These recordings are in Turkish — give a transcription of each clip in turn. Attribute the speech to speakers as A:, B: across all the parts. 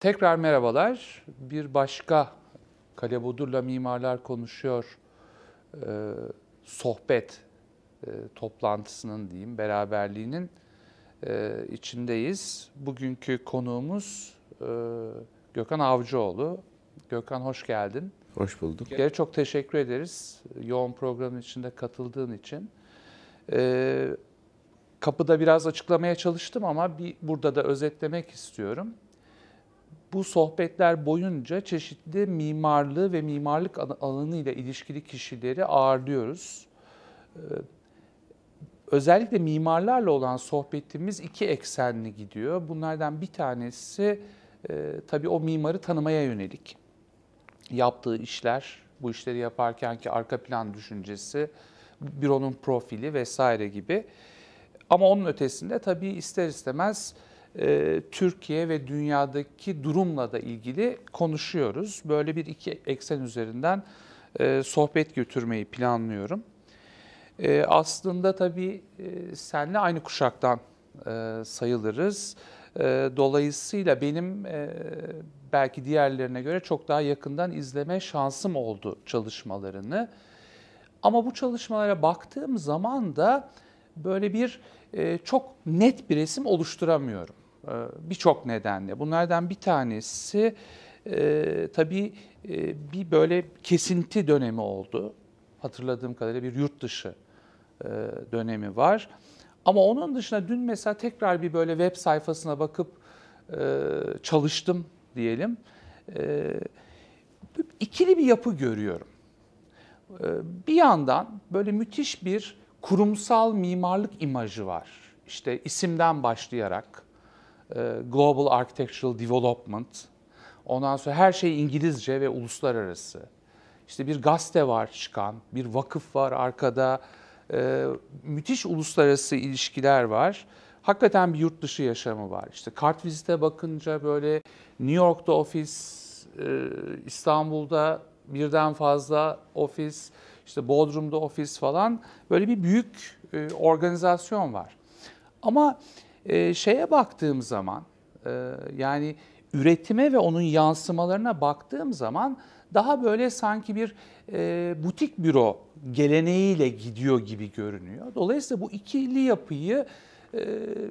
A: Tekrar merhabalar. Bir başka Kalebodur'la Mimarlar Konuşuyor e, sohbet e, toplantısının diyeyim beraberliğinin e, içindeyiz. Bugünkü konuğumuz e, Gökhan Avcıoğlu. Gökhan hoş geldin. Hoş bulduk. Geri çok teşekkür ederiz yoğun programın içinde katıldığın için. E, kapıda biraz açıklamaya çalıştım ama bir burada da özetlemek istiyorum. Bu sohbetler boyunca çeşitli mimarlığı ve mimarlık alanı ile ilişkili kişileri ağırlıyoruz. Ee, özellikle mimarlarla olan sohbetimiz iki eksenli gidiyor. Bunlardan bir tanesi e, tabii o mimarı tanımaya yönelik. Yaptığı işler, bu işleri yaparkenki arka plan düşüncesi, büronun profili vesaire gibi. Ama onun ötesinde tabii ister istemez ee, Türkiye ve dünyadaki durumla da ilgili konuşuyoruz. Böyle bir iki eksen üzerinden e, sohbet götürmeyi planlıyorum. E, aslında tabii e, senle aynı kuşaktan sayılırız. dolayısıyla benim belki diğerlerine göre çok daha yakından izleme şansım oldu çalışmalarını. Ama bu çalışmalara baktığım zaman da böyle bir çok net bir resim oluşturamıyorum. Ee, birçok nedenle. Bunlardan bir tanesi e, tabii e, bir böyle kesinti dönemi oldu. Hatırladığım kadarıyla bir yurt dışı e, dönemi var. Ama onun dışında dün mesela tekrar bir böyle web sayfasına bakıp e, çalıştım diyelim. E, ikili bir yapı görüyorum. E, bir yandan böyle müthiş bir kurumsal mimarlık imajı var. İşte isimden başlayarak e, Global Architectural Development. Ondan sonra her şey İngilizce ve uluslararası. İşte bir gazete var çıkan, bir vakıf var arkada. Ee, müthiş uluslararası ilişkiler var. Hakikaten bir yurt dışı yaşamı var. İşte kart vizite bakınca böyle New York'ta ofis, e, İstanbul'da birden fazla ofis, işte Bodrum'da ofis falan böyle bir büyük e, organizasyon var. Ama e, şeye baktığım zaman e, yani üretime ve onun yansımalarına baktığım zaman daha böyle sanki bir e, butik büro geleneğiyle gidiyor gibi görünüyor. Dolayısıyla bu ikili yapıyı e,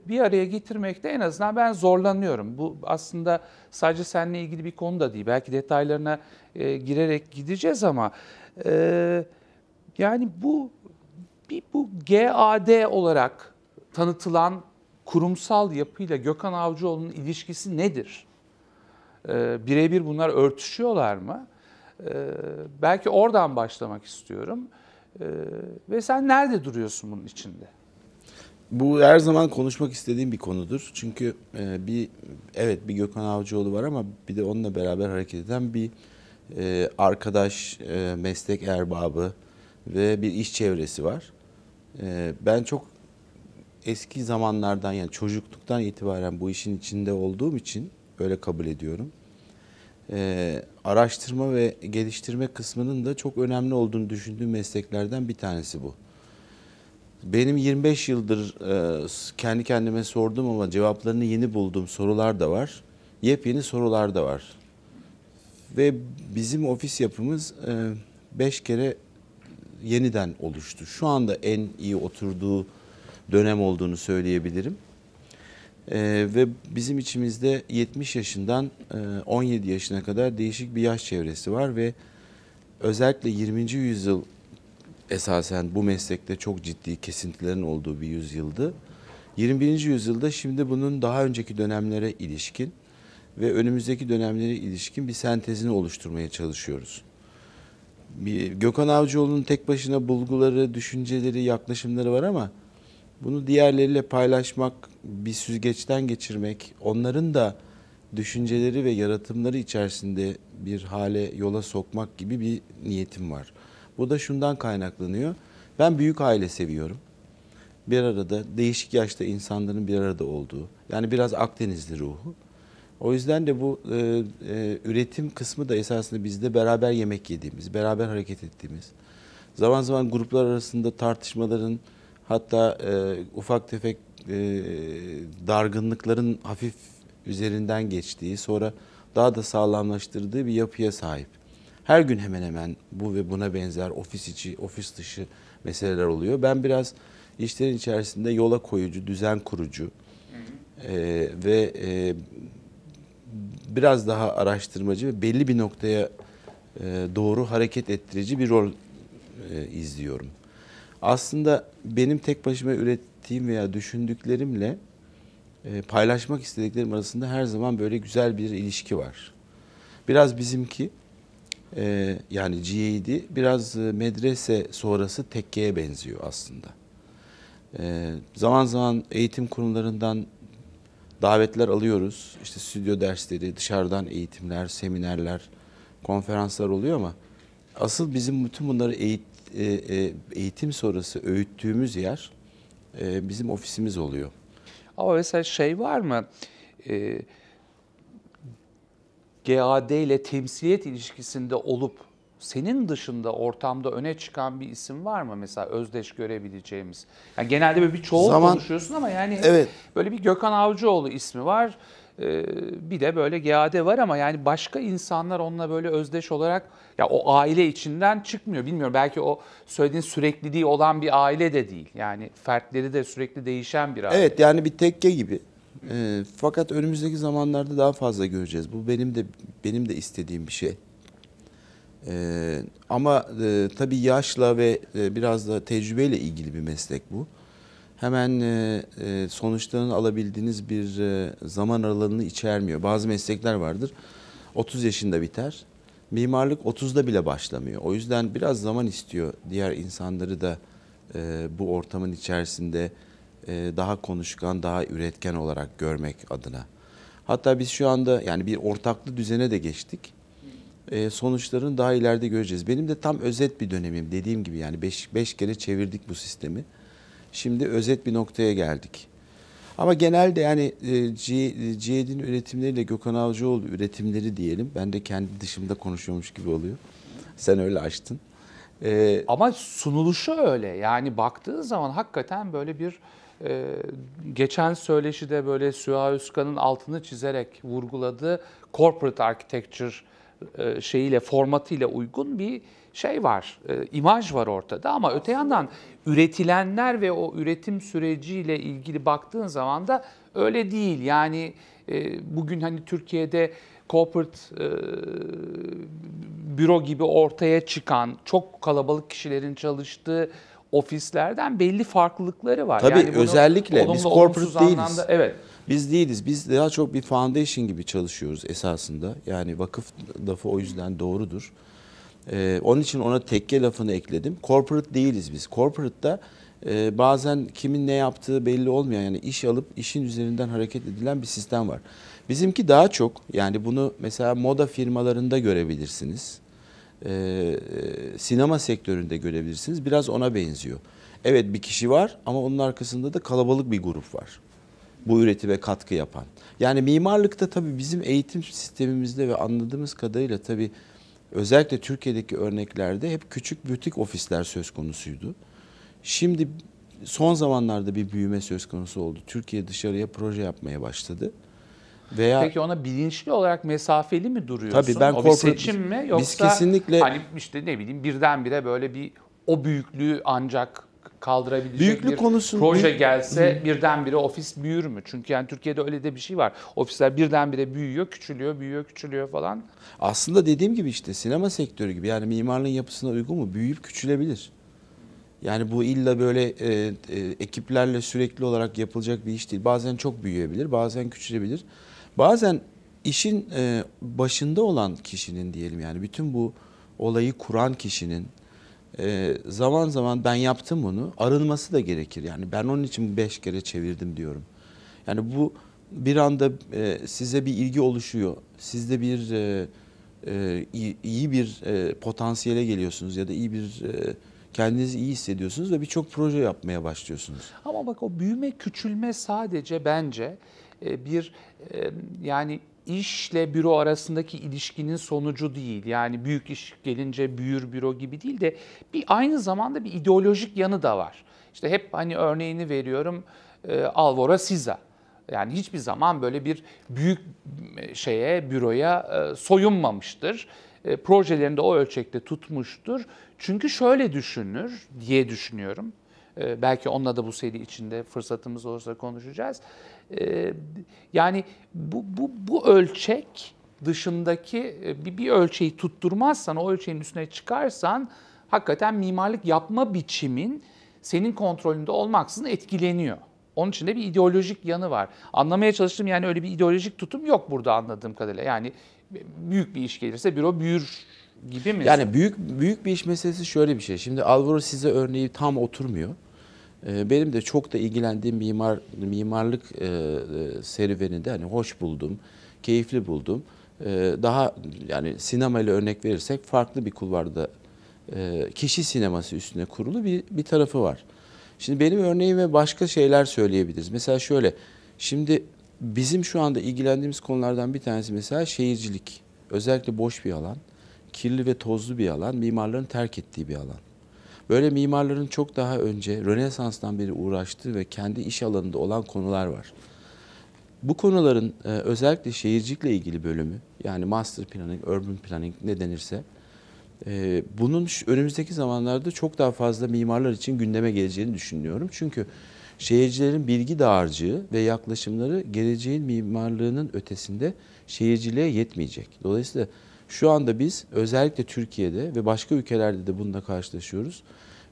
A: bir araya getirmekte en azından ben zorlanıyorum. Bu aslında sadece seninle ilgili bir konu da değil. Belki detaylarına e, girerek gideceğiz ama e, yani bu bir bu GAD olarak tanıtılan kurumsal yapıyla Gökhan Avcıoğlu'nun ilişkisi nedir? Ee, birebir bunlar örtüşüyorlar mı? Ee, belki oradan başlamak istiyorum. Ee, ve sen nerede duruyorsun bunun içinde?
B: Bu her zaman konuşmak istediğim bir konudur. Çünkü e, bir evet bir Gökhan Avcıoğlu var ama bir de onunla beraber hareket eden bir e, arkadaş, e, meslek erbabı ve bir iş çevresi var. ben çok eski zamanlardan yani çocukluktan itibaren bu işin içinde olduğum için öyle kabul ediyorum. Ee, araştırma ve geliştirme kısmının da çok önemli olduğunu düşündüğüm mesleklerden bir tanesi bu. Benim 25 yıldır e, kendi kendime sordum ama cevaplarını yeni bulduğum sorular da var. Yepyeni sorular da var. Ve bizim ofis yapımız 5 e, kere yeniden oluştu. Şu anda en iyi oturduğu dönem olduğunu söyleyebilirim. Ee, ve bizim içimizde 70 yaşından e, 17 yaşına kadar değişik bir yaş çevresi var ve özellikle 20. yüzyıl esasen bu meslekte çok ciddi kesintilerin olduğu bir yüzyıldı. 21. yüzyılda şimdi bunun daha önceki dönemlere ilişkin ve önümüzdeki dönemlere ilişkin bir sentezini oluşturmaya çalışıyoruz. Gökhan Avcıoğlu'nun tek başına bulguları, düşünceleri, yaklaşımları var ama bunu diğerleriyle paylaşmak, bir süzgeçten geçirmek, onların da düşünceleri ve yaratımları içerisinde bir hale yola sokmak gibi bir niyetim var. Bu da şundan kaynaklanıyor. Ben büyük aile seviyorum. Bir arada değişik yaşta insanların bir arada olduğu. Yani biraz Akdenizli ruhu. O yüzden de bu e, e, üretim kısmı da esasında bizde beraber yemek yediğimiz, beraber hareket ettiğimiz, zaman zaman gruplar arasında tartışmaların, Hatta e, ufak tefek e, dargınlıkların hafif üzerinden geçtiği, sonra daha da sağlamlaştırdığı bir yapıya sahip. Her gün hemen hemen bu ve buna benzer ofis içi, ofis dışı meseleler oluyor. Ben biraz işlerin içerisinde yola koyucu, düzen kurucu e, ve e, biraz daha araştırmacı ve belli bir noktaya e, doğru hareket ettirici bir rol e, izliyorum aslında benim tek başıma ürettiğim veya düşündüklerimle e, paylaşmak istediklerim arasında her zaman böyle güzel bir ilişki var. Biraz bizimki e, yani GAD e biraz e, medrese sonrası tekkeye benziyor aslında. E, zaman zaman eğitim kurumlarından davetler alıyoruz. İşte stüdyo dersleri, dışarıdan eğitimler, seminerler, konferanslar oluyor ama asıl bizim bütün bunları eğit e, e, eğitim sonrası
A: öğüttüğümüz yer e, bizim ofisimiz oluyor. Ama mesela şey var mı? E, GAD ile temsiliyet ilişkisinde olup senin dışında ortamda öne çıkan bir isim var mı mesela özdeş görebileceğimiz? Yani genelde böyle bir çoğu konuşuyorsun ama yani evet. böyle bir Gökhan Avcıoğlu ismi var. Ee, bir de böyle GAD var ama yani başka insanlar onunla böyle özdeş olarak ya o aile içinden çıkmıyor. Bilmiyorum belki o söylediğin sürekliliği olan bir aile de değil. Yani fertleri de sürekli değişen bir aile.
B: Evet yani bir tekke gibi. E, fakat önümüzdeki zamanlarda daha fazla göreceğiz. Bu benim de benim de istediğim bir şey. E, ama e, tabii yaşla ve e, biraz da tecrübeyle ilgili bir meslek bu hemen e, e, sonuçlarını alabildiğiniz bir e, zaman aralığını içermiyor. Bazı meslekler vardır. 30 yaşında biter. Mimarlık 30'da bile başlamıyor. O yüzden biraz zaman istiyor diğer insanları da e, bu ortamın içerisinde e, daha konuşkan, daha üretken olarak görmek adına. Hatta biz şu anda yani bir ortaklı düzene de geçtik. E, sonuçlarını daha ileride göreceğiz. Benim de tam özet bir dönemim dediğim gibi yani 5 kere çevirdik bu sistemi. Şimdi özet bir noktaya geldik. Ama genelde yani C7'in e, üretimleriyle Gökhan Avcıoğlu üretimleri diyelim. Ben de kendi dışımda konuşuyormuş gibi
A: oluyor. Sen öyle açtın. Ee, Ama sunuluşu öyle. Yani baktığın zaman hakikaten böyle bir e, geçen söyleşide böyle Süha Üskan'ın altını çizerek vurguladığı corporate architecture e, şeyiyle formatıyla uygun bir şey var, e, imaj var ortada ama öte yandan üretilenler ve o üretim süreciyle ilgili baktığın zaman da öyle değil. Yani e, bugün hani Türkiye'de corporate e, büro gibi ortaya çıkan çok kalabalık kişilerin çalıştığı ofislerden belli farklılıkları var. Tabii yani özellikle biz corporate değiliz. Anlamda, evet.
B: Biz değiliz. Biz daha çok bir foundation gibi çalışıyoruz esasında. Yani vakıf lafı o yüzden doğrudur. Ee, onun için ona tekke lafını ekledim. Corporate değiliz biz. Corporate'da e, bazen kimin ne yaptığı belli olmayan yani iş alıp işin üzerinden hareket edilen bir sistem var. Bizimki daha çok yani bunu mesela moda firmalarında görebilirsiniz. Ee, e, sinema sektöründe görebilirsiniz. Biraz ona benziyor. Evet bir kişi var ama onun arkasında da kalabalık bir grup var. Bu üretime katkı yapan. Yani mimarlıkta tabii bizim eğitim sistemimizde ve anladığımız kadarıyla tabii özellikle Türkiye'deki örneklerde hep küçük butik ofisler söz konusuydu. Şimdi son zamanlarda bir büyüme söz konusu oldu. Türkiye dışarıya proje yapmaya başladı.
A: Veya Peki ona bilinçli olarak mesafeli mi duruyorsun? Tabii ben o bir seçim mi yoksa biz kesinlikle hani işte ne bileyim birdenbire böyle bir o büyüklüğü ancak kaldırabilecek Büyüklük bir konusunda, proje büyük... gelse hı. birdenbire ofis büyür mü? Çünkü yani Türkiye'de öyle de bir şey var. Ofisler birdenbire büyüyor, küçülüyor, büyüyor, küçülüyor falan. Aslında dediğim gibi işte sinema
B: sektörü gibi yani mimarlığın yapısına uygun mu? Büyüyüp küçülebilir. Yani bu illa böyle e, e, ekiplerle sürekli olarak yapılacak bir iş değil. Bazen çok büyüyebilir, bazen küçülebilir. Bazen işin e, başında olan kişinin diyelim yani bütün bu olayı kuran kişinin ee, zaman zaman ben yaptım bunu. Arınması da gerekir. Yani ben onun için beş kere çevirdim diyorum. Yani bu bir anda e, size bir ilgi oluşuyor. Sizde bir e, e, iyi, iyi bir e, potansiyele geliyorsunuz ya da iyi bir e, kendinizi iyi hissediyorsunuz ve birçok proje yapmaya başlıyorsunuz.
A: Ama bak o büyüme küçülme sadece bence e, bir e, yani işle büro arasındaki ilişkinin sonucu değil. Yani büyük iş gelince büyür büro gibi değil de bir aynı zamanda bir ideolojik yanı da var. İşte hep hani örneğini veriyorum e, Alvaro Siza. Yani hiçbir zaman böyle bir büyük e, şeye, büroya e, soyunmamıştır. E, de o ölçekte tutmuştur. Çünkü şöyle düşünür diye düşünüyorum. E, belki onunla da bu seri içinde fırsatımız olursa konuşacağız. Ee, yani bu, bu, bu ölçek dışındaki e, bir, bir ölçeği tutturmazsan, o ölçeğin üstüne çıkarsan hakikaten mimarlık yapma biçimin senin kontrolünde olmaksızın etkileniyor. Onun içinde bir ideolojik yanı var. Anlamaya çalıştım yani öyle bir ideolojik tutum yok burada anladığım kadarıyla. Yani büyük bir iş gelirse büro büyür gibi mi? Yani
B: büyük büyük bir iş meselesi şöyle bir şey. Şimdi Alvaro size örneği tam oturmuyor. Ee, benim de çok da ilgilendiğim mimar mimarlık e, e, serüveninde hani hoş buldum, keyifli buldum. Ee, daha yani sinema ile örnek verirsek farklı bir kulvarda e, kişi sineması üstüne kurulu bir, bir tarafı var. Şimdi benim örneğime başka şeyler söyleyebiliriz. Mesela şöyle, şimdi bizim şu anda ilgilendiğimiz konulardan bir tanesi mesela şehircilik. Özellikle boş bir alan, kirli ve tozlu bir alan, mimarların terk ettiği bir alan. Böyle mimarların çok daha önce Rönesans'tan beri uğraştığı ve kendi iş alanında olan konular var. Bu konuların e, özellikle şehircilikle ilgili bölümü yani master planning, urban planning ne denirse e, bunun önümüzdeki zamanlarda çok daha fazla mimarlar için gündeme geleceğini düşünüyorum. Çünkü şehircilerin bilgi dağarcığı ve yaklaşımları geleceğin mimarlığının ötesinde şehirciliğe yetmeyecek. Dolayısıyla şu anda biz özellikle Türkiye'de ve başka ülkelerde de bununla karşılaşıyoruz.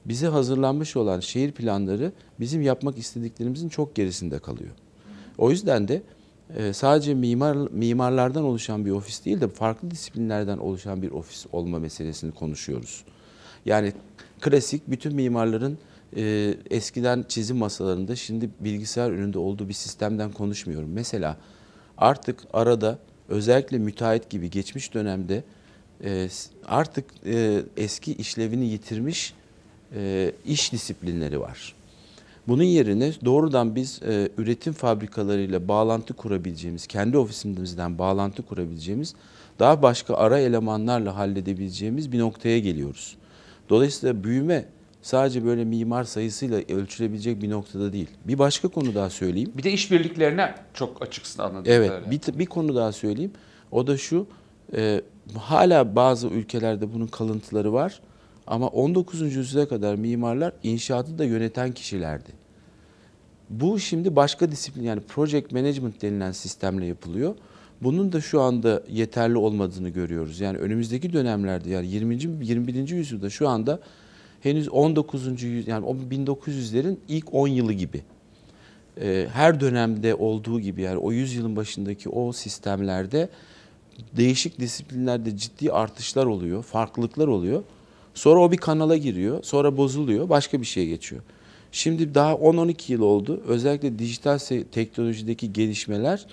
B: Bize hazırlanmış olan şehir planları bizim yapmak istediklerimizin çok gerisinde kalıyor. O yüzden de e, sadece mimar mimarlardan oluşan bir ofis değil de farklı disiplinlerden oluşan bir ofis olma meselesini konuşuyoruz. Yani klasik bütün mimarların e, eskiden çizim masalarında şimdi bilgisayar önünde olduğu bir sistemden konuşmuyorum. Mesela artık arada özellikle müteahhit gibi geçmiş dönemde e, artık e, eski işlevini yitirmiş e, iş disiplinleri var. Bunun yerine doğrudan biz e, üretim fabrikalarıyla bağlantı kurabileceğimiz, kendi ofisimizden bağlantı kurabileceğimiz, daha başka ara elemanlarla halledebileceğimiz bir noktaya geliyoruz. Dolayısıyla büyüme sadece böyle mimar sayısıyla ölçülebilecek bir noktada değil. Bir başka konu daha söyleyeyim. Bir de işbirliklerine çok açıksın anladığım Evet bir, bir konu daha söyleyeyim. O da şu e, hala bazı ülkelerde bunun kalıntıları var. Ama 19. yüzyıla kadar mimarlar inşaatı da yöneten kişilerdi. Bu şimdi başka disiplin yani project management denilen sistemle yapılıyor. Bunun da şu anda yeterli olmadığını görüyoruz. Yani önümüzdeki dönemlerde yani 20. 21. yüzyılda şu anda henüz 19. yüz yani 1900'lerin ilk 10 yılı gibi. E, her dönemde olduğu gibi yani o yüzyılın başındaki o sistemlerde değişik disiplinlerde ciddi artışlar oluyor, farklılıklar oluyor. Sonra o bir kanala giriyor, sonra bozuluyor, başka bir şeye geçiyor. Şimdi daha 10-12 yıl oldu. Özellikle dijital teknolojideki gelişmeler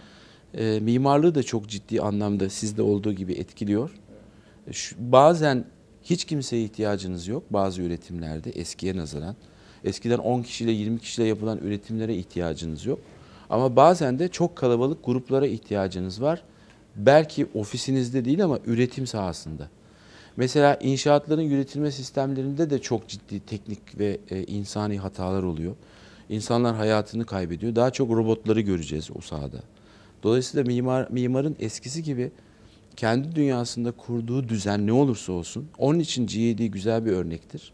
B: e, mimarlığı da çok ciddi anlamda sizde olduğu gibi etkiliyor. Şu, bazen hiç kimseye ihtiyacınız yok. Bazı üretimlerde eskiye nazaran eskiden 10 kişiyle 20 kişiyle yapılan üretimlere ihtiyacınız yok. Ama bazen de çok kalabalık gruplara ihtiyacınız var. Belki ofisinizde değil ama üretim sahasında. Mesela inşaatların yürütülme sistemlerinde de çok ciddi teknik ve e, insani hatalar oluyor. İnsanlar hayatını kaybediyor. Daha çok robotları göreceğiz o sahada. Dolayısıyla mimar, mimarın eskisi gibi kendi dünyasında kurduğu düzen ne olursa olsun onun için GAD e güzel bir örnektir.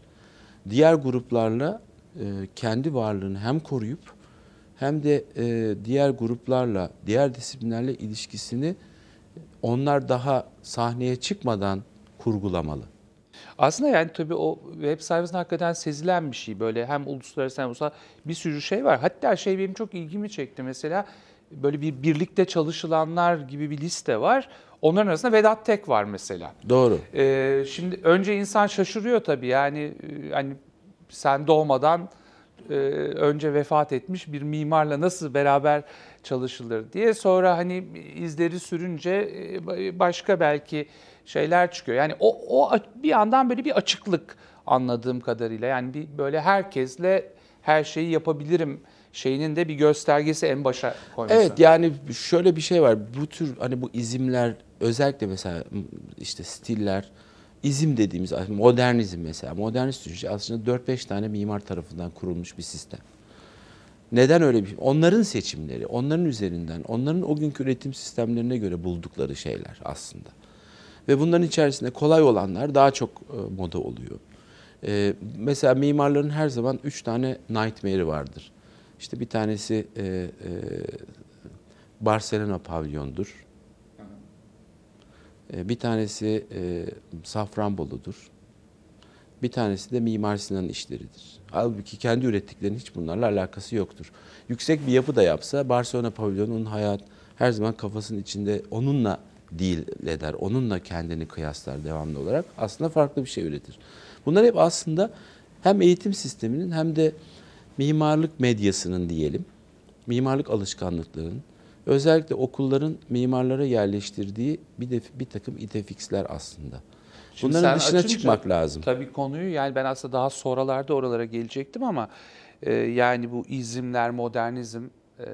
B: Diğer gruplarla e, kendi varlığını hem koruyup hem de e, diğer gruplarla, diğer disiplinlerle
A: ilişkisini onlar daha sahneye çıkmadan kurgulamalı. Aslında yani tabii o web sayfasında hakikaten sezilen bir şey böyle hem uluslararası hem ulusal bir sürü şey var. Hatta şey benim çok ilgimi çekti mesela böyle bir birlikte çalışılanlar gibi bir liste var. Onların arasında Vedat Tek var mesela. Doğru. Ee, şimdi önce insan şaşırıyor tabii yani e, hani sen doğmadan e, önce vefat etmiş bir mimarla nasıl beraber çalışılır diye sonra hani izleri sürünce e, başka belki şeyler çıkıyor. Yani o, o bir yandan böyle bir açıklık anladığım kadarıyla yani bir böyle herkesle her şeyi yapabilirim şeyinin de bir göstergesi en başa koyması. Evet
B: yani şöyle bir şey var. Bu tür hani bu izimler özellikle mesela işte stiller izim dediğimiz modernizm mesela. Modernist düşünce aslında 4-5 tane mimar tarafından kurulmuş bir sistem. Neden öyle bir Onların seçimleri, onların üzerinden, onların o günkü üretim sistemlerine göre buldukları şeyler aslında. Ve bunların içerisinde kolay olanlar daha çok e, moda oluyor. E, mesela mimarların her zaman üç tane nightmare'i vardır. İşte bir tanesi e, e, Barcelona pavyondur. E, bir tanesi e, Safranbolu'dur. Bir tanesi de Mimar Sinan'ın işleridir. Halbuki kendi ürettiklerinin hiç bunlarla alakası yoktur. Yüksek bir yapı da yapsa Barcelona pavyonunun hayat her zaman kafasının içinde onunla değil eder, onunla kendini kıyaslar devamlı olarak aslında farklı bir şey üretir. Bunlar hep aslında hem eğitim sisteminin hem de mimarlık medyasının diyelim, mimarlık alışkanlıkların, özellikle okulların mimarlara yerleştirdiği bir, de, bir takım idefiksler aslında. Şimdi Bunların dışına açınca, çıkmak lazım.
A: Tabii konuyu yani ben aslında daha sonralarda oralara gelecektim ama e, yani bu izimler, modernizm e,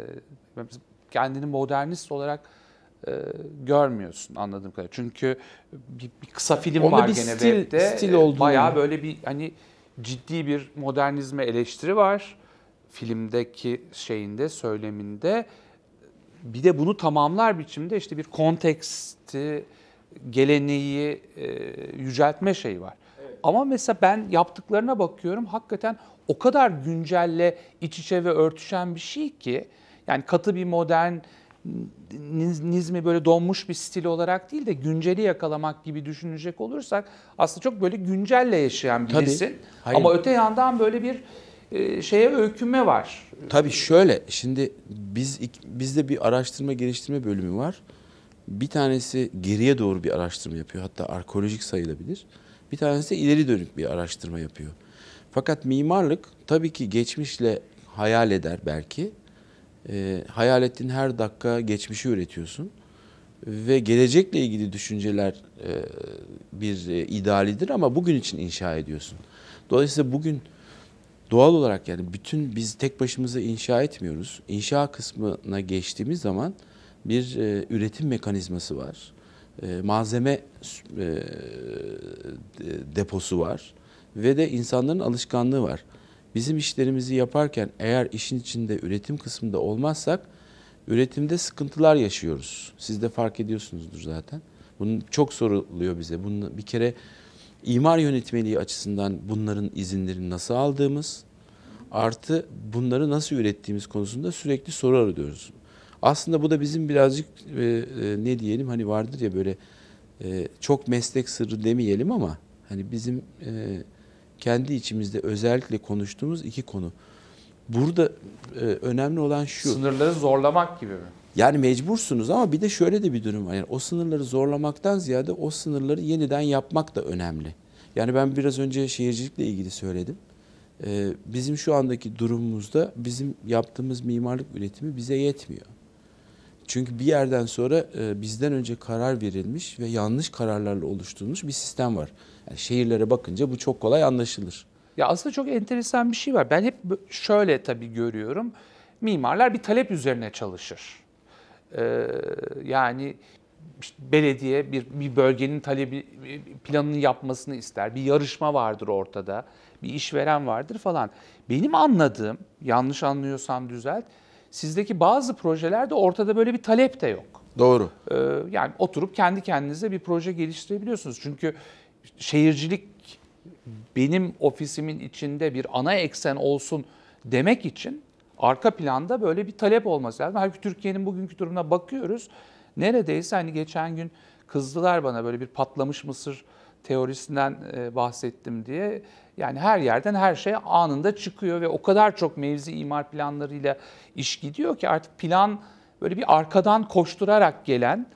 A: kendini modernist olarak e, görmüyorsun anladığım kadarıyla. Çünkü bir, bir kısa film Onda var bir gene stil, webde. Stil e, olduğunu. Bayağı böyle bir hani ciddi bir modernizme eleştiri var filmdeki şeyinde, söyleminde. Bir de bunu tamamlar biçimde işte bir konteksti, geleneği e, yüceltme şeyi var. Evet. Ama mesela ben yaptıklarına bakıyorum hakikaten o kadar güncelle iç içe ve örtüşen bir şey ki yani katı bir modern nizmi böyle donmuş bir stil olarak değil de günceli yakalamak gibi düşünecek olursak aslında çok böyle güncelle yaşayan birisin. Ama öte yandan böyle bir e, şeye öykünme var. Tabii şöyle şimdi biz bizde bir araştırma geliştirme
B: bölümü var. Bir tanesi geriye doğru bir araştırma yapıyor. Hatta arkeolojik sayılabilir. Bir tanesi ileri dönük bir araştırma yapıyor. Fakat mimarlık tabii ki geçmişle hayal eder belki e, ee, hayal ettiğin her dakika geçmişi üretiyorsun ve gelecekle ilgili düşünceler e, bir e, idealidir ama bugün için inşa ediyorsun. Dolayısıyla bugün doğal olarak yani bütün biz tek başımıza inşa etmiyoruz. İnşa kısmına geçtiğimiz zaman bir e, üretim mekanizması var. E, malzeme e, e deposu var ve de insanların alışkanlığı var bizim işlerimizi yaparken eğer işin içinde üretim kısmında olmazsak üretimde sıkıntılar yaşıyoruz. Siz de fark ediyorsunuzdur zaten. Bunun çok soruluyor bize. Bunun bir kere imar yönetmeliği açısından bunların izinlerini nasıl aldığımız artı bunları nasıl ürettiğimiz konusunda sürekli soru arıyoruz. Aslında bu da bizim birazcık e, e, ne diyelim hani vardır ya böyle e, çok meslek sırrı demeyelim ama hani bizim e, kendi içimizde özellikle konuştuğumuz iki konu. Burada e, önemli olan şu.
A: Sınırları zorlamak gibi mi?
B: Yani mecbursunuz ama bir de şöyle de bir durum var. Yani o sınırları zorlamaktan ziyade o sınırları yeniden yapmak da önemli. Yani ben biraz önce şehircilikle ilgili söyledim. Ee, bizim şu andaki durumumuzda bizim yaptığımız mimarlık üretimi bize yetmiyor. Çünkü bir yerden sonra e, bizden önce karar verilmiş ve yanlış kararlarla oluşturulmuş bir sistem var.
A: Yani şehirlere bakınca bu çok kolay anlaşılır. Ya aslında çok enteresan bir şey var. Ben hep şöyle tabii görüyorum. Mimarlar bir talep üzerine çalışır. Ee, yani belediye bir, bir bölgenin talebi planını yapmasını ister. Bir yarışma vardır ortada. Bir işveren vardır falan. Benim anladığım, yanlış anlıyorsam düzelt sizdeki bazı projelerde ortada böyle bir talep de yok. Doğru. Ee, yani oturup kendi kendinize bir proje geliştirebiliyorsunuz. Çünkü şehircilik benim ofisimin içinde bir ana eksen olsun demek için arka planda böyle bir talep olması lazım. Halbuki Türkiye'nin bugünkü durumuna bakıyoruz. Neredeyse hani geçen gün kızdılar bana böyle bir patlamış mısır teorisinden e, bahsettim diye yani her yerden her şey anında çıkıyor ve o kadar çok mevzi imar planlarıyla iş gidiyor ki artık plan böyle bir arkadan koşturarak gelen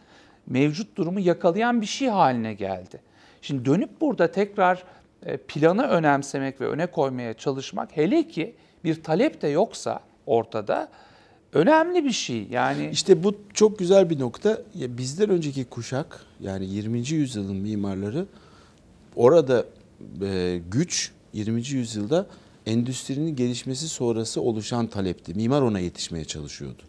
A: mevcut durumu yakalayan bir şey haline geldi. Şimdi dönüp burada tekrar e, planı önemsemek ve öne koymaya çalışmak hele ki bir talep de yoksa ortada önemli bir şey. Yani işte bu çok güzel bir nokta. Ya bizden önceki kuşak yani 20. yüzyılın mimarları
B: orada e, güç 20. yüzyılda endüstrinin gelişmesi sonrası oluşan talepti. Mimar ona yetişmeye çalışıyordu.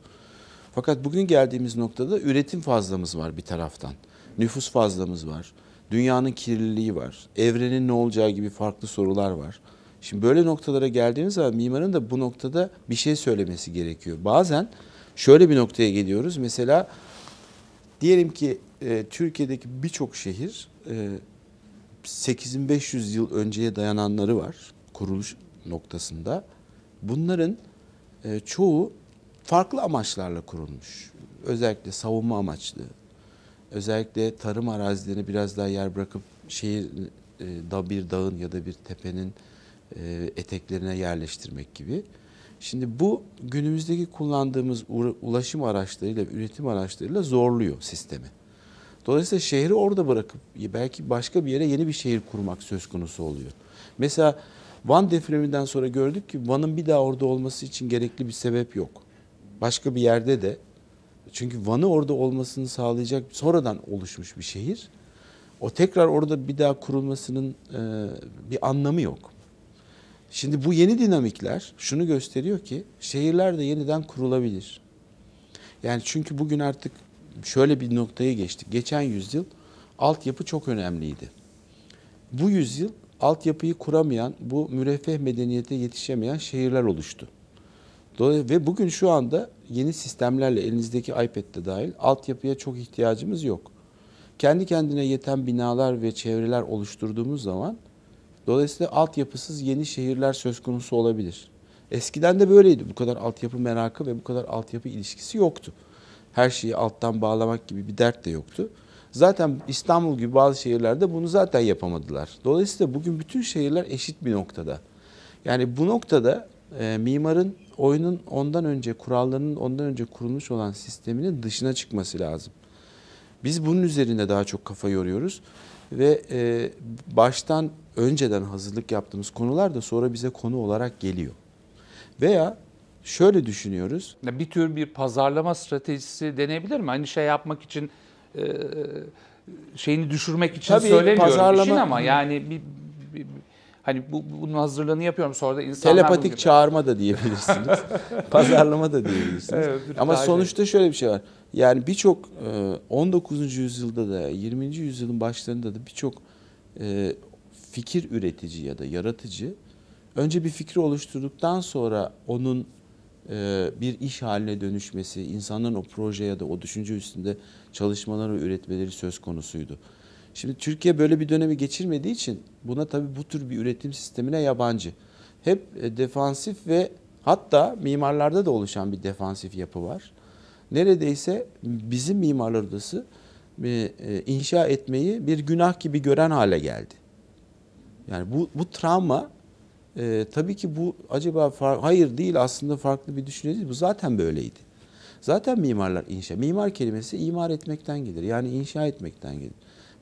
B: Fakat bugün geldiğimiz noktada üretim fazlamız var bir taraftan. Nüfus fazlamız var. Dünyanın kirliliği var. Evrenin ne olacağı gibi farklı sorular var. Şimdi böyle noktalara geldiğimiz zaman mimarın da bu noktada bir şey söylemesi gerekiyor. Bazen şöyle bir noktaya geliyoruz. Mesela diyelim ki e, Türkiye'deki birçok şehir e, 8500 yıl önceye dayananları var kuruluş noktasında. Bunların e, çoğu farklı amaçlarla kurulmuş. Özellikle savunma amaçlı, özellikle tarım arazilerini biraz daha yer bırakıp şehir e, da bir dağın ya da bir tepenin e, eteklerine yerleştirmek gibi. Şimdi bu günümüzdeki kullandığımız ulaşım araçlarıyla, üretim araçlarıyla zorluyor sistemi. Dolayısıyla şehri orada bırakıp belki başka bir yere yeni bir şehir kurmak söz konusu oluyor. Mesela Van depreminden sonra gördük ki Van'ın bir daha orada olması için gerekli bir sebep yok. Başka bir yerde de çünkü Van'ı orada olmasını sağlayacak sonradan oluşmuş bir şehir. O tekrar orada bir daha kurulmasının e, bir anlamı yok. Şimdi bu yeni dinamikler şunu gösteriyor ki şehirler de yeniden kurulabilir. Yani çünkü bugün artık şöyle bir noktaya geçtik. Geçen yüzyıl altyapı çok önemliydi. Bu yüzyıl altyapıyı kuramayan, bu müreffeh medeniyete yetişemeyen şehirler oluştu. Dolayısıyla ve bugün şu anda yeni sistemlerle elinizdeki iPad'de dahil altyapıya çok ihtiyacımız yok. Kendi kendine yeten binalar ve çevreler oluşturduğumuz zaman dolayısıyla altyapısız yeni şehirler söz konusu olabilir. Eskiden de böyleydi. Bu kadar altyapı merakı ve bu kadar altyapı ilişkisi yoktu her şeyi alttan bağlamak gibi bir dert de yoktu. Zaten İstanbul gibi bazı şehirlerde bunu zaten yapamadılar. Dolayısıyla bugün bütün şehirler eşit bir noktada. Yani bu noktada e, mimarın oyunun ondan önce kurallarının ondan önce kurulmuş olan sisteminin dışına çıkması lazım. Biz bunun üzerinde daha çok kafa yoruyoruz ve e, baştan önceden hazırlık yaptığımız konular da sonra bize konu olarak geliyor. Veya şöyle düşünüyoruz.
A: Bir tür bir pazarlama stratejisi deneyebilir mi? Aynı hani şey yapmak için e, şeyini düşürmek için Tabii, söylemiyorum pazarlama... işin ama yani bir, bir hani bu, bunun hazırlığını yapıyorum sonra da insanlar... Telepatik gibi... çağırma da diyebilirsiniz. Pazarlama da diyebilirsiniz. Evet, Ama sonuçta
B: şöyle bir şey var. Yani birçok 19. E, yüzyılda da 20. yüzyılın başlarında da birçok e, fikir üretici ya da yaratıcı önce bir fikri oluşturduktan sonra onun e, bir iş haline dönüşmesi, insanların o proje ya da o düşünce üstünde çalışmaları üretmeleri söz konusuydu. Şimdi Türkiye böyle bir dönemi geçirmediği için buna tabi bu tür bir üretim sistemine yabancı. Hep e, defansif ve hatta mimarlarda da oluşan bir defansif yapı var. Neredeyse bizim mimarlar odası e, inşa etmeyi bir günah gibi gören hale geldi. Yani bu, bu travma e, tabii ki bu acaba hayır değil aslında farklı bir düşünce değil. Bu zaten böyleydi. Zaten mimarlar inşa. Mimar kelimesi imar etmekten gelir. Yani inşa etmekten gelir.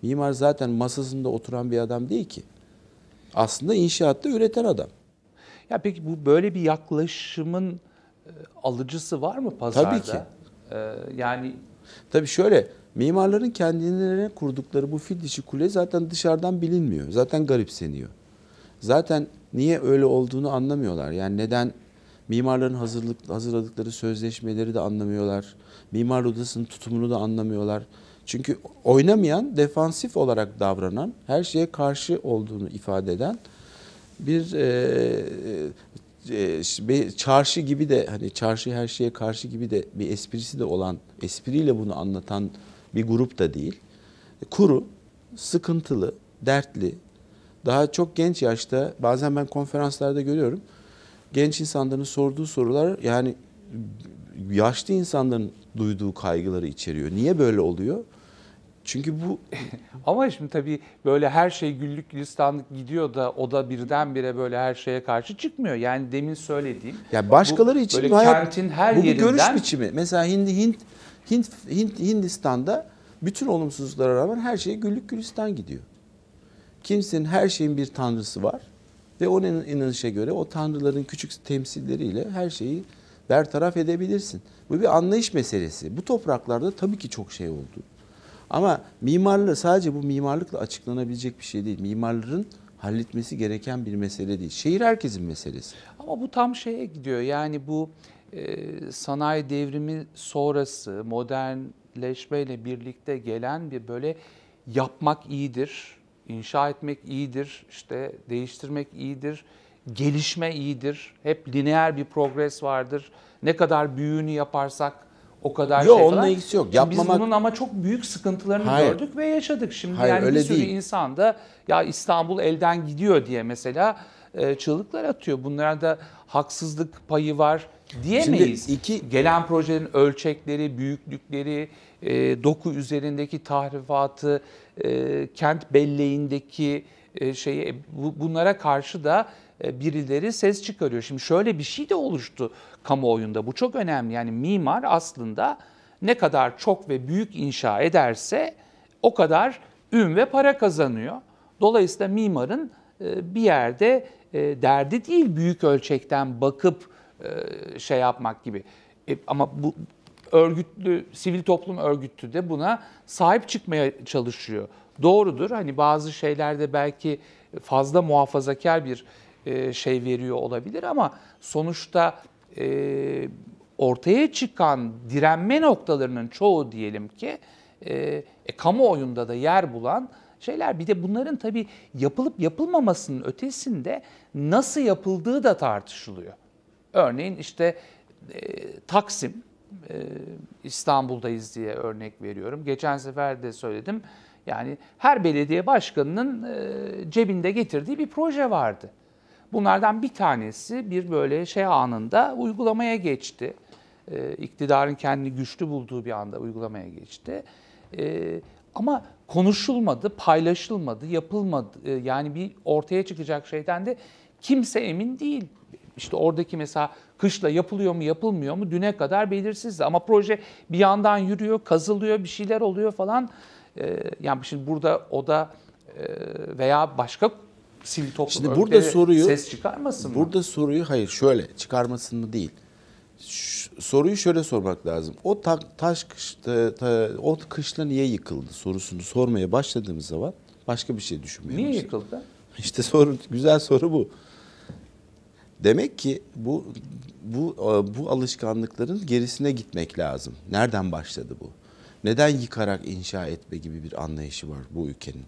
B: Mimar zaten masasında oturan bir adam değil
A: ki. Aslında inşaatta üreten adam. Ya peki bu böyle bir yaklaşımın e, alıcısı var mı pazarda? Tabii ki. Ee, yani tabii
B: şöyle mimarların kendilerine kurdukları bu fil dişi kule zaten dışarıdan bilinmiyor. Zaten garipseniyor zaten niye öyle olduğunu anlamıyorlar. Yani neden mimarların hazırlık, hazırladıkları sözleşmeleri de anlamıyorlar. Mimar odasının tutumunu da anlamıyorlar. Çünkü oynamayan, defansif olarak davranan, her şeye karşı olduğunu ifade eden bir e, e, e çarşı gibi de hani çarşı her şeye karşı gibi de bir esprisi de olan, espriyle bunu anlatan bir grup da değil. Kuru, sıkıntılı, dertli, daha çok genç yaşta bazen ben konferanslarda görüyorum. Genç insanların sorduğu sorular yani yaşlı insanların duyduğu kaygıları içeriyor. Niye böyle oluyor? Çünkü bu...
A: Ama şimdi tabii böyle her şey güllük gülistanlık gidiyor da o da birdenbire böyle her şeye karşı çıkmıyor. Yani demin söylediğim... Yani başkaları bu, için böyle hayat, kentin her bu yerinden... Bu görüş
B: biçimi. Mesela Hindi, Hint, Hint, Hint, Hindistan'da bütün olumsuzluklara rağmen her şey güllük gülistan gidiyor kimsenin her şeyin bir tanrısı var ve onun inanışa göre o tanrıların küçük temsilleriyle her şeyi bertaraf edebilirsin. Bu bir anlayış meselesi. Bu topraklarda tabii ki çok şey oldu. Ama mimarlı sadece bu mimarlıkla açıklanabilecek bir şey değil. Mimarların halletmesi gereken bir mesele değil. Şehir herkesin meselesi.
A: Ama bu tam şeye gidiyor. Yani bu e, sanayi devrimi sonrası modernleşmeyle birlikte gelen bir böyle yapmak iyidir, İnşa etmek iyidir, işte değiştirmek iyidir, gelişme iyidir. Hep lineer bir progres vardır. Ne kadar büyüğünü yaparsak o kadar yok, şey onunla ilgisi yok. Yapmamak... Biz bunun ama çok büyük sıkıntılarını Hayır. gördük ve yaşadık. Şimdi Hayır, yani öyle bir sürü değil. insan da ya İstanbul elden gidiyor diye mesela e, çığlıklar atıyor. Bunlara da haksızlık payı var diyemeyiz. Şimdi iki... Gelen projelerin ölçekleri, büyüklükleri, e, doku üzerindeki tahrifatı, e, kent belleğindeki e, şeyi e, bunlara karşı da e, birileri ses çıkarıyor. Şimdi şöyle bir şey de oluştu kamuoyunda. Bu çok önemli. Yani mimar aslında ne kadar çok ve büyük inşa ederse o kadar ün ve para kazanıyor. Dolayısıyla mimarın bir yerde derdi değil büyük ölçekten bakıp şey yapmak gibi. ama bu örgütlü, sivil toplum örgütü de buna sahip çıkmaya çalışıyor. Doğrudur. Hani bazı şeylerde belki fazla muhafazakar bir e, şey veriyor olabilir ama sonuçta e, ortaya çıkan direnme noktalarının çoğu diyelim ki e, e, kamuoyunda da yer bulan şeyler. Bir de bunların tabii yapılıp yapılmamasının ötesinde nasıl yapıldığı da tartışılıyor. Örneğin işte e, Taksim e, İstanbul'dayız diye örnek veriyorum. Geçen sefer de söyledim. Yani her belediye başkanının e, cebinde getirdiği bir proje vardı. Bunlardan bir tanesi bir böyle şey anında uygulamaya geçti. E, iktidarın kendini güçlü bulduğu bir anda uygulamaya geçti. E, ama konuşulmadı, paylaşılmadı, yapılmadı. E, yani bir ortaya çıkacak şeyden de kimse emin değil işte oradaki mesela kışla yapılıyor mu yapılmıyor mu düne kadar belirsizdi. Ama proje bir yandan yürüyor, kazılıyor, bir şeyler oluyor falan. Ee, yani şimdi burada o da e, veya başka sivil toplum şimdi burada soruyu, ses çıkarmasın mı? Burada
B: soruyu hayır şöyle çıkarmasın mı değil. Şu, soruyu şöyle sormak lazım. O ta, taş kışta, ta, o kışla niye yıkıldı sorusunu sormaya başladığımız zaman başka bir şey düşünmüyoruz Niye yıkıldı? İşte soru güzel soru bu. Demek ki bu bu e, bu alışkanlıkların gerisine gitmek lazım. Nereden başladı bu? Neden yıkarak inşa etme gibi bir anlayışı var bu ülkenin?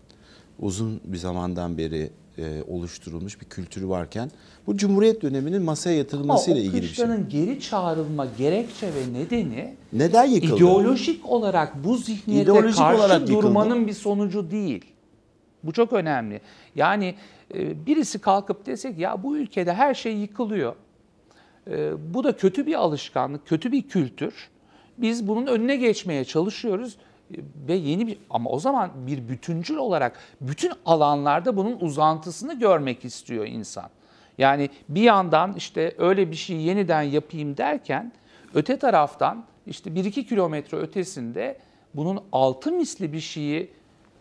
B: Uzun bir zamandan beri e, oluşturulmuş bir kültürü varken bu Cumhuriyet döneminin masaya yatırılmasıyla ilgili bir şey.
A: geri çağrılma gerekçe ve nedeni
B: neden yıkıldı? ideolojik
A: olarak bu zihniyete ideolojik karşı olarak durmanın yıkıldı. bir sonucu değil. Bu çok önemli. Yani e, birisi kalkıp desek ya bu ülkede her şey yıkılıyor. E, bu da kötü bir alışkanlık, kötü bir kültür. Biz bunun önüne geçmeye çalışıyoruz e, ve yeni bir ama o zaman bir bütüncül olarak bütün alanlarda bunun uzantısını görmek istiyor insan. Yani bir yandan işte öyle bir şey yeniden yapayım derken öte taraftan işte 1-2 kilometre ötesinde bunun altı misli bir şeyi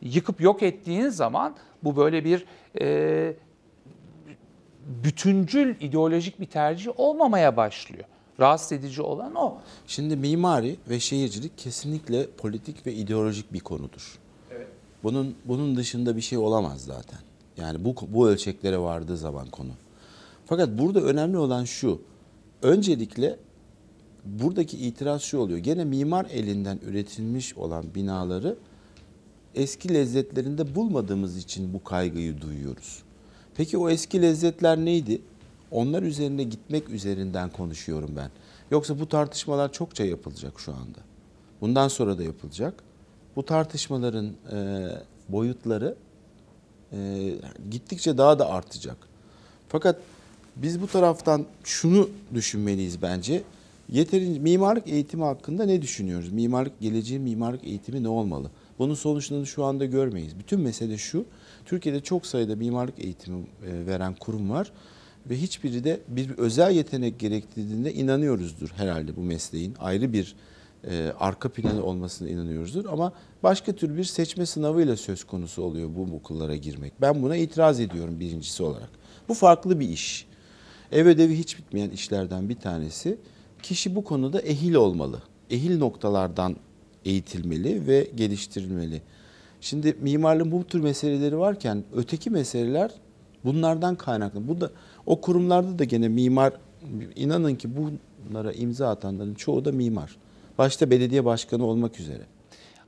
A: yıkıp yok ettiğin zaman bu böyle bir e, bütüncül ideolojik bir tercih olmamaya başlıyor. Rahatsız edici olan o. Şimdi mimari ve şehircilik kesinlikle politik
B: ve ideolojik bir konudur. Evet. Bunun bunun dışında bir şey olamaz zaten. Yani bu bu ölçeklere vardığı zaman konu. Fakat burada önemli olan şu. Öncelikle buradaki itiraz şu oluyor. Gene mimar elinden üretilmiş olan binaları eski lezzetlerinde bulmadığımız için bu kaygıyı duyuyoruz. Peki o eski lezzetler neydi? Onlar üzerine gitmek üzerinden konuşuyorum ben. Yoksa bu tartışmalar çokça yapılacak şu anda. Bundan sonra da yapılacak. Bu tartışmaların e, boyutları e, gittikçe daha da artacak. Fakat biz bu taraftan şunu düşünmeliyiz bence. Yeterince mimarlık eğitimi hakkında ne düşünüyoruz? Mimarlık geleceği, mimarlık eğitimi ne olmalı? Bunun sonuçlarını şu anda görmeyiz. Bütün mesele şu, Türkiye'de çok sayıda mimarlık eğitimi e, veren kurum var ve hiçbiri de bir özel yetenek gerektirdiğinde inanıyoruzdur herhalde bu mesleğin ayrı bir e, arka planı olmasına inanıyoruzdur. Ama başka tür bir seçme sınavıyla söz konusu oluyor bu okullara girmek. Ben buna itiraz ediyorum birincisi olarak. Bu farklı bir iş. Ev ödevi hiç bitmeyen işlerden bir tanesi. Kişi bu konuda ehil olmalı. Ehil noktalardan eğitilmeli ve geliştirilmeli. Şimdi mimarlığın bu tür meseleleri varken öteki meseleler bunlardan kaynaklı. Bu da o kurumlarda da gene mimar inanın ki bunlara imza atanların çoğu da mimar. Başta belediye başkanı olmak üzere.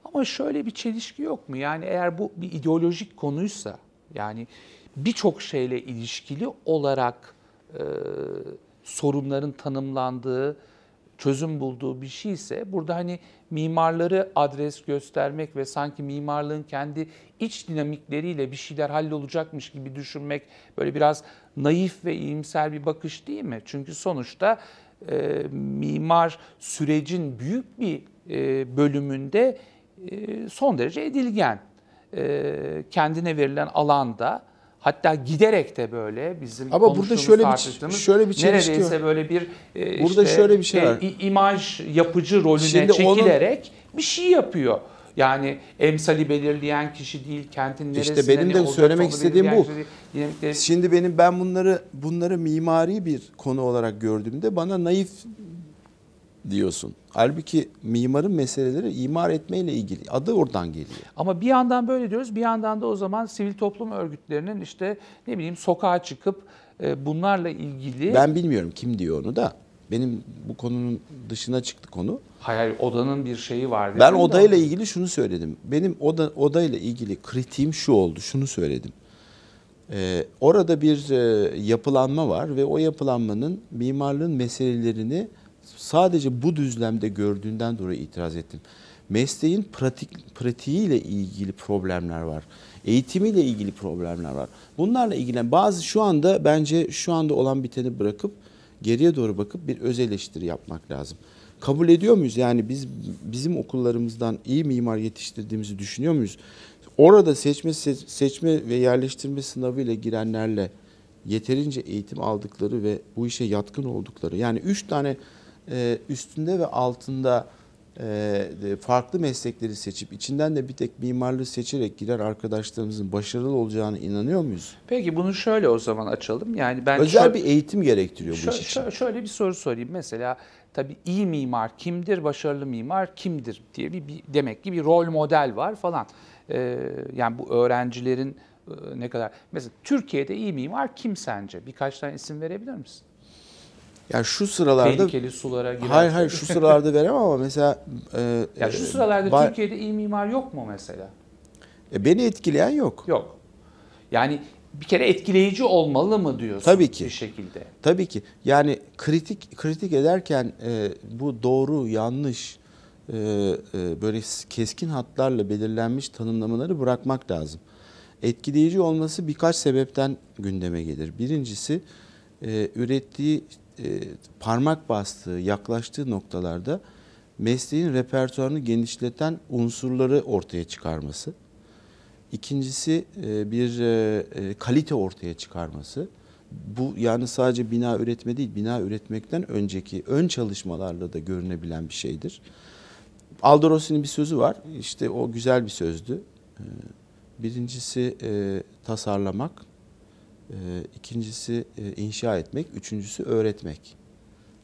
A: Ama şöyle bir çelişki yok mu? Yani eğer bu bir ideolojik konuysa yani birçok şeyle ilişkili olarak e, sorunların tanımlandığı çözüm bulduğu bir şey ise burada hani mimarları adres göstermek ve sanki mimarlığın kendi iç dinamikleriyle bir şeyler hallolacakmış gibi düşünmek böyle biraz naif ve iyimser bir bakış değil mi? Çünkü sonuçta e, mimar sürecin büyük bir e, bölümünde e, son derece edilgen. E, kendine verilen alanda Hatta giderek de böyle bizim Ama burada şöyle bir şöyle bir çelişki neredeyse var. böyle bir e, burada işte, şöyle bir şey e, var. imaj yapıcı rolüne Şimdi çekilerek onun... bir şey yapıyor. Yani emsali belirleyen kişi değil, kentin neresi. İşte benim de söylemek istediğim bu.
B: Kişi, Şimdi benim ben bunları bunları mimari bir konu olarak gördüğümde bana naif diyorsun. Halbuki mimarın meseleleri imar etmeyle ilgili. Adı oradan geliyor.
A: Ama bir yandan böyle diyoruz, bir yandan da o zaman sivil toplum örgütlerinin işte ne bileyim sokağa çıkıp e, bunlarla ilgili... Ben
B: bilmiyorum kim diyor onu da. Benim bu konunun dışına çıktı konu.
A: Hayal odanın bir şeyi var. Ben odayla da. ilgili
B: şunu söyledim. Benim oda odayla ilgili kritiğim şu oldu. Şunu söyledim. Ee, orada bir e, yapılanma var ve o yapılanmanın mimarlığın meselelerini sadece bu düzlemde gördüğünden dolayı itiraz ettim. Mesleğin pratik, pratiğiyle ilgili problemler var. Eğitimiyle ilgili problemler var. Bunlarla ilgilen bazı şu anda bence şu anda olan biteni bırakıp geriye doğru bakıp bir öz eleştiri yapmak lazım. Kabul ediyor muyuz? Yani biz bizim okullarımızdan iyi mimar yetiştirdiğimizi düşünüyor muyuz? Orada seçme seçme ve yerleştirme sınavıyla girenlerle yeterince eğitim aldıkları ve bu işe yatkın oldukları yani üç tane e, üstünde ve altında e, farklı meslekleri seçip içinden de bir tek mimarlığı seçerek gider arkadaşlarımızın başarılı olacağına inanıyor muyuz?
A: Peki bunu şöyle o zaman açalım. Yani ben özel bir
B: eğitim gerektiriyor bu iş
A: için. Şöyle bir soru sorayım. Mesela tabii iyi mimar kimdir, başarılı mimar kimdir diye bir, bir demek ki bir rol model var falan. Ee, yani bu öğrencilerin e, ne kadar mesela Türkiye'de iyi mimar kim sence? Birkaç tane isim verebilir misin?
B: yani şu sıralarda tehlikeli sulara girer. Hayır hayır şu sıralarda verem ama mesela e, ya şu e, sıralarda ba-
A: Türkiye'de iyi mimar yok mu mesela? E, beni etkileyen yok. Yok. Yani bir kere etkileyici olmalı mı diyorsun Tabii ki. bir şekilde? Tabii ki. Yani kritik kritik
B: ederken e, bu doğru yanlış e, e, böyle keskin hatlarla belirlenmiş tanımlamaları bırakmak lazım. Etkileyici olması birkaç sebepten gündeme gelir. Birincisi e, ürettiği, e, parmak bastığı, yaklaştığı noktalarda mesleğin repertuarını genişleten unsurları ortaya çıkarması. İkincisi e, bir e, e, kalite ortaya çıkarması. Bu yani sadece bina üretme değil, bina üretmekten önceki ön çalışmalarla da görünebilen bir şeydir. Aldo bir sözü var. İşte o güzel bir sözdü. E, birincisi e, tasarlamak, ee, ikincisi e, inşa etmek, üçüncüsü öğretmek.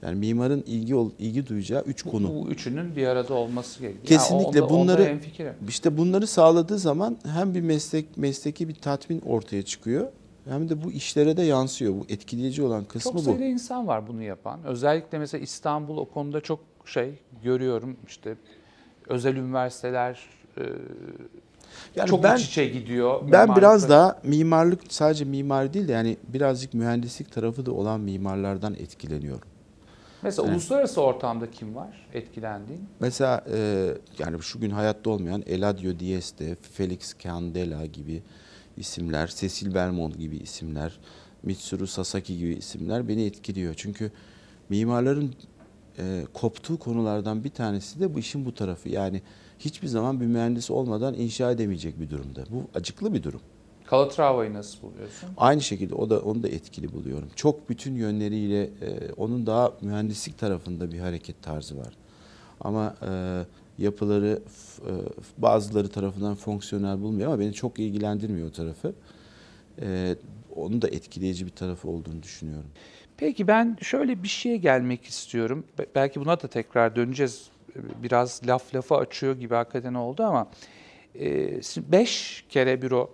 B: Yani mimarın ilgi ol ilgi duyacağı üç konu. Bu, bu üçünün bir arada olması gerekiyor. Kesinlikle yani onda, bunları onda işte bunları sağladığı zaman hem bir meslek mesleki bir tatmin ortaya çıkıyor hem de bu işlere de yansıyor. Bu etkileyici olan kısmı bu. Çok sayıda bu.
A: insan var bunu yapan. Özellikle mesela İstanbul o konuda çok şey görüyorum İşte özel üniversiteler e, yani Çok ben, iç içe gidiyor. Ben biraz da
B: mimarlık sadece mimar değil de yani birazcık mühendislik tarafı da olan mimarlardan etkileniyorum.
A: Mesela yani, uluslararası ortamda kim var etkilendiğin?
B: Mesela e, yani şu gün hayatta olmayan Eladio Dieste, Felix Candela gibi isimler, Cecil Belmont gibi isimler, Mitsuru Sasaki gibi isimler beni etkiliyor. Çünkü mimarların e, koptuğu konulardan bir tanesi de bu işin bu tarafı. Yani hiçbir zaman bir mühendis olmadan inşa edemeyecek bir durumda. Bu acıklı bir durum.
A: Kalatrava'yı nasıl buluyorsun?
B: Aynı şekilde o da onu da etkili buluyorum. Çok bütün yönleriyle e, onun daha mühendislik tarafında bir hareket tarzı var. Ama e, yapıları e, bazıları tarafından fonksiyonel bulmuyor ama beni çok ilgilendirmiyor o tarafı. E,
A: onun da etkileyici bir tarafı olduğunu düşünüyorum. Peki ben şöyle bir şeye gelmek istiyorum. Belki buna da tekrar döneceğiz biraz laf lafa açıyor gibi hakikaten oldu ama e, beş kere büro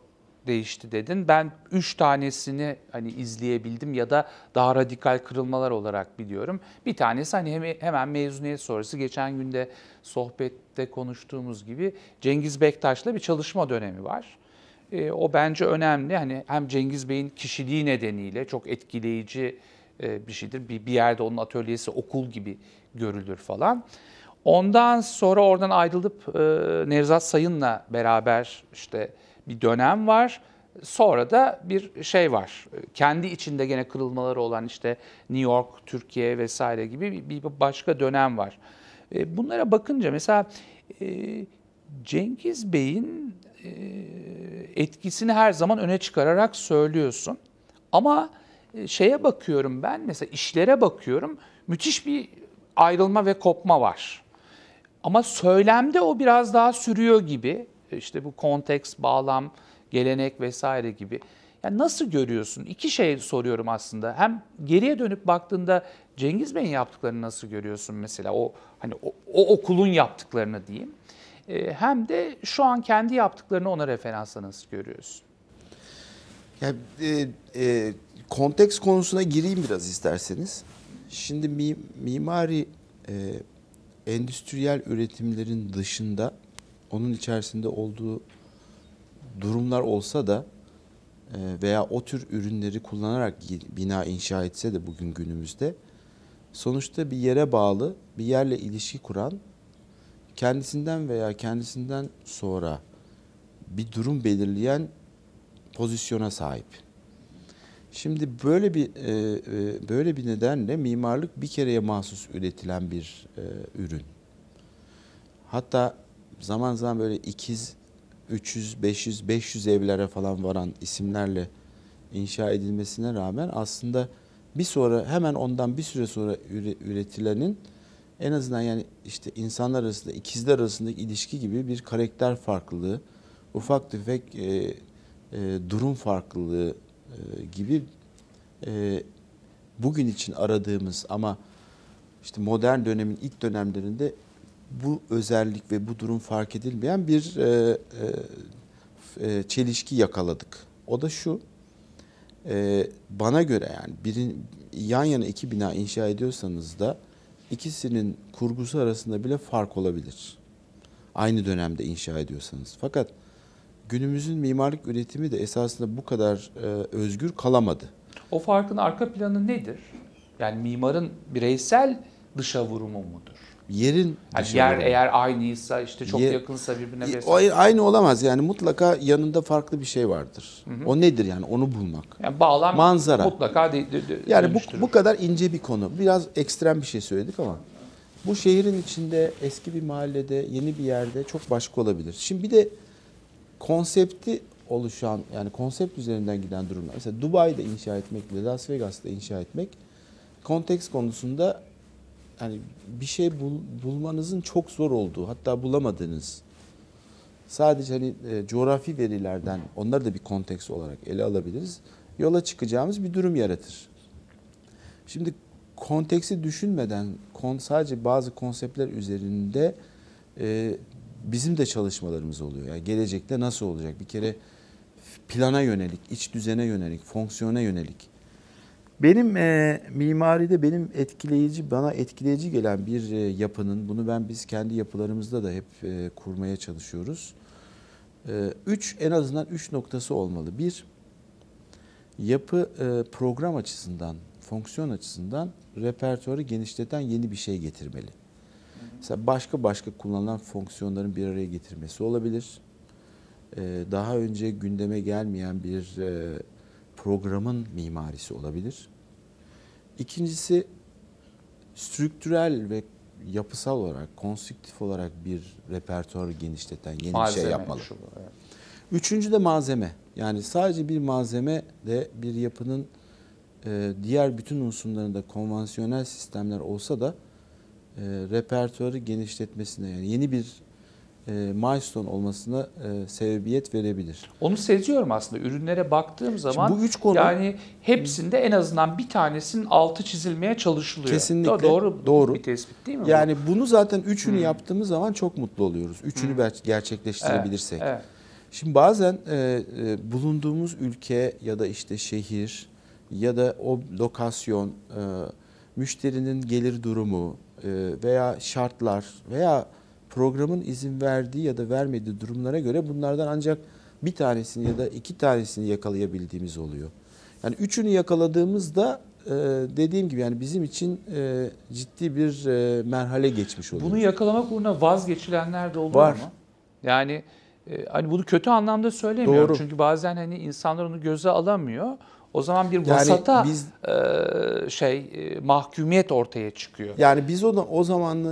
A: değişti dedin. Ben üç tanesini hani izleyebildim ya da daha radikal kırılmalar olarak biliyorum. Bir tanesi hani hemen mezuniyet sonrası geçen günde sohbette konuştuğumuz gibi Cengiz Bektaş'la bir çalışma dönemi var. E, o bence önemli. Hani hem Cengiz Bey'in kişiliği nedeniyle çok etkileyici e, bir şeydir. Bir, bir yerde onun atölyesi okul gibi görülür falan. Ondan sonra oradan ayrılıp e, Nevzat Sayın'la beraber işte bir dönem var. Sonra da bir şey var. Kendi içinde gene kırılmaları olan işte New York, Türkiye vesaire gibi bir başka dönem var. E, bunlara bakınca mesela e, Cengiz Bey'in e, etkisini her zaman öne çıkararak söylüyorsun. Ama şeye bakıyorum ben mesela işlere bakıyorum müthiş bir ayrılma ve kopma var. Ama söylemde o biraz daha sürüyor gibi. İşte bu konteks, bağlam, gelenek vesaire gibi. Yani nasıl görüyorsun? İki şey soruyorum aslında. Hem geriye dönüp baktığında Cengiz Bey'in yaptıklarını nasıl görüyorsun mesela? O hani o, o okulun yaptıklarını diyeyim. E, hem de şu an kendi yaptıklarını ona referansla nasıl görüyorsun? Ya
B: e, e, konteks konusuna gireyim biraz isterseniz. Şimdi mi, mimari e, endüstriyel üretimlerin dışında onun içerisinde olduğu durumlar olsa da e, veya o tür ürünleri kullanarak bina inşa etse de bugün günümüzde sonuçta bir yere bağlı, bir yerle ilişki kuran kendisinden veya kendisinden sonra bir durum belirleyen pozisyona sahip. Şimdi böyle bir e, e, böyle bir nedenle mimarlık bir kereye mahsus üretilen bir e, ürün. Hatta zaman zaman böyle ikiz 300, 500, 500 evlere falan varan isimlerle inşa edilmesine rağmen aslında bir sonra hemen ondan bir süre sonra üretilenin en azından yani işte insanlar arasında ikizler arasındaki ilişki gibi bir karakter farklılığı, ufak tefek e, e, durum farklılığı e, gibi e, bugün için aradığımız ama işte modern dönemin ilk dönemlerinde bu özellik ve bu durum fark edilmeyen bir e, e, e çelişki yakaladık. O da şu, e, bana göre yani birin, yan yana iki bina inşa ediyorsanız da ikisinin kurgusu arasında bile fark olabilir. Aynı dönemde inşa ediyorsanız. Fakat günümüzün mimarlık üretimi de esasında bu kadar e, özgür
A: kalamadı. O farkın arka planı nedir? Yani mimarın bireysel dışa vurumu mudur? yerin yani yer olarak. eğer aynıysa işte çok yer, yakınsa birbirine vesaire. Hayır aynı
B: olamaz yani mutlaka yanında farklı bir şey vardır. Hı hı. O nedir yani onu bulmak.
A: Yani bağlam manzara mutlaka de, de, de, yani bu,
B: bu kadar ince bir konu. Biraz ekstrem bir şey söyledik ama bu şehrin içinde eski bir mahallede yeni bir yerde çok başka olabilir. Şimdi bir de konsepti oluşan yani konsept üzerinden giden durumlar. Mesela Dubai'de inşa etmekle Las Vegas'ta inşa etmek konteks konusunda yani bir şey bul, bulmanızın çok zor olduğu hatta bulamadığınız sadece hani e, coğrafi verilerden onları da bir konteks olarak ele alabiliriz. Yola çıkacağımız bir durum yaratır. Şimdi konteksi düşünmeden kon, sadece bazı konseptler üzerinde e, bizim de çalışmalarımız oluyor. Yani gelecekte nasıl olacak? Bir kere plana yönelik, iç düzene yönelik, fonksiyona yönelik. Benim e, mimaride benim etkileyici, bana etkileyici gelen bir e, yapının, bunu ben biz kendi yapılarımızda da hep e, kurmaya çalışıyoruz. E, üç, en azından üç noktası olmalı. Bir, yapı e, program açısından, fonksiyon açısından repertuarı genişleten yeni bir şey getirmeli. Mesela başka başka kullanılan fonksiyonların bir araya getirmesi olabilir. Ee, daha önce gündeme gelmeyen bir e, programın mimarisi olabilir. İkincisi strüktürel ve yapısal olarak, konstruktif olarak bir repertuarı genişleten yeni malzeme, bir şey yapmalı. Şu, evet. Üçüncü de malzeme. Yani sadece bir malzeme de bir yapının e, diğer bütün unsurlarında konvansiyonel sistemler olsa da e, repertuarı genişletmesine yani yeni bir e, milestone
A: olmasına e, sebebiyet verebilir. Onu seziyorum aslında ürünlere baktığım zaman Şimdi bu üç konu yani hepsinde en azından bir tanesinin altı çizilmeye çalışılıyor. Kesinlikle doğru
B: doğru bir tespit değil mi? Yani bu? bunu zaten üçünü hmm. yaptığımız zaman çok mutlu oluyoruz. Üçünü hmm. gerçekleştirebilirsek. Evet, evet. Şimdi bazen e, e, bulunduğumuz ülke ya da işte şehir ya da o lokasyon, e, müşterinin gelir durumu, e, veya şartlar veya programın izin verdiği ya da vermediği durumlara göre bunlardan ancak bir tanesini ya da iki tanesini yakalayabildiğimiz oluyor. Yani üçünü yakaladığımızda e, dediğim gibi yani bizim için e, ciddi bir merhale geçmiş oluyor. Bunu
A: yakalamak uğruna vazgeçilenler de oluyor Var. ama. Yani hani bunu kötü anlamda söylemiyorum. Doğru. Çünkü bazen hani insanlar onu göze alamıyor. O zaman bir vasata yani biz, e, şey e, mahkumiyet ortaya çıkıyor. Yani
B: biz o o zaman e,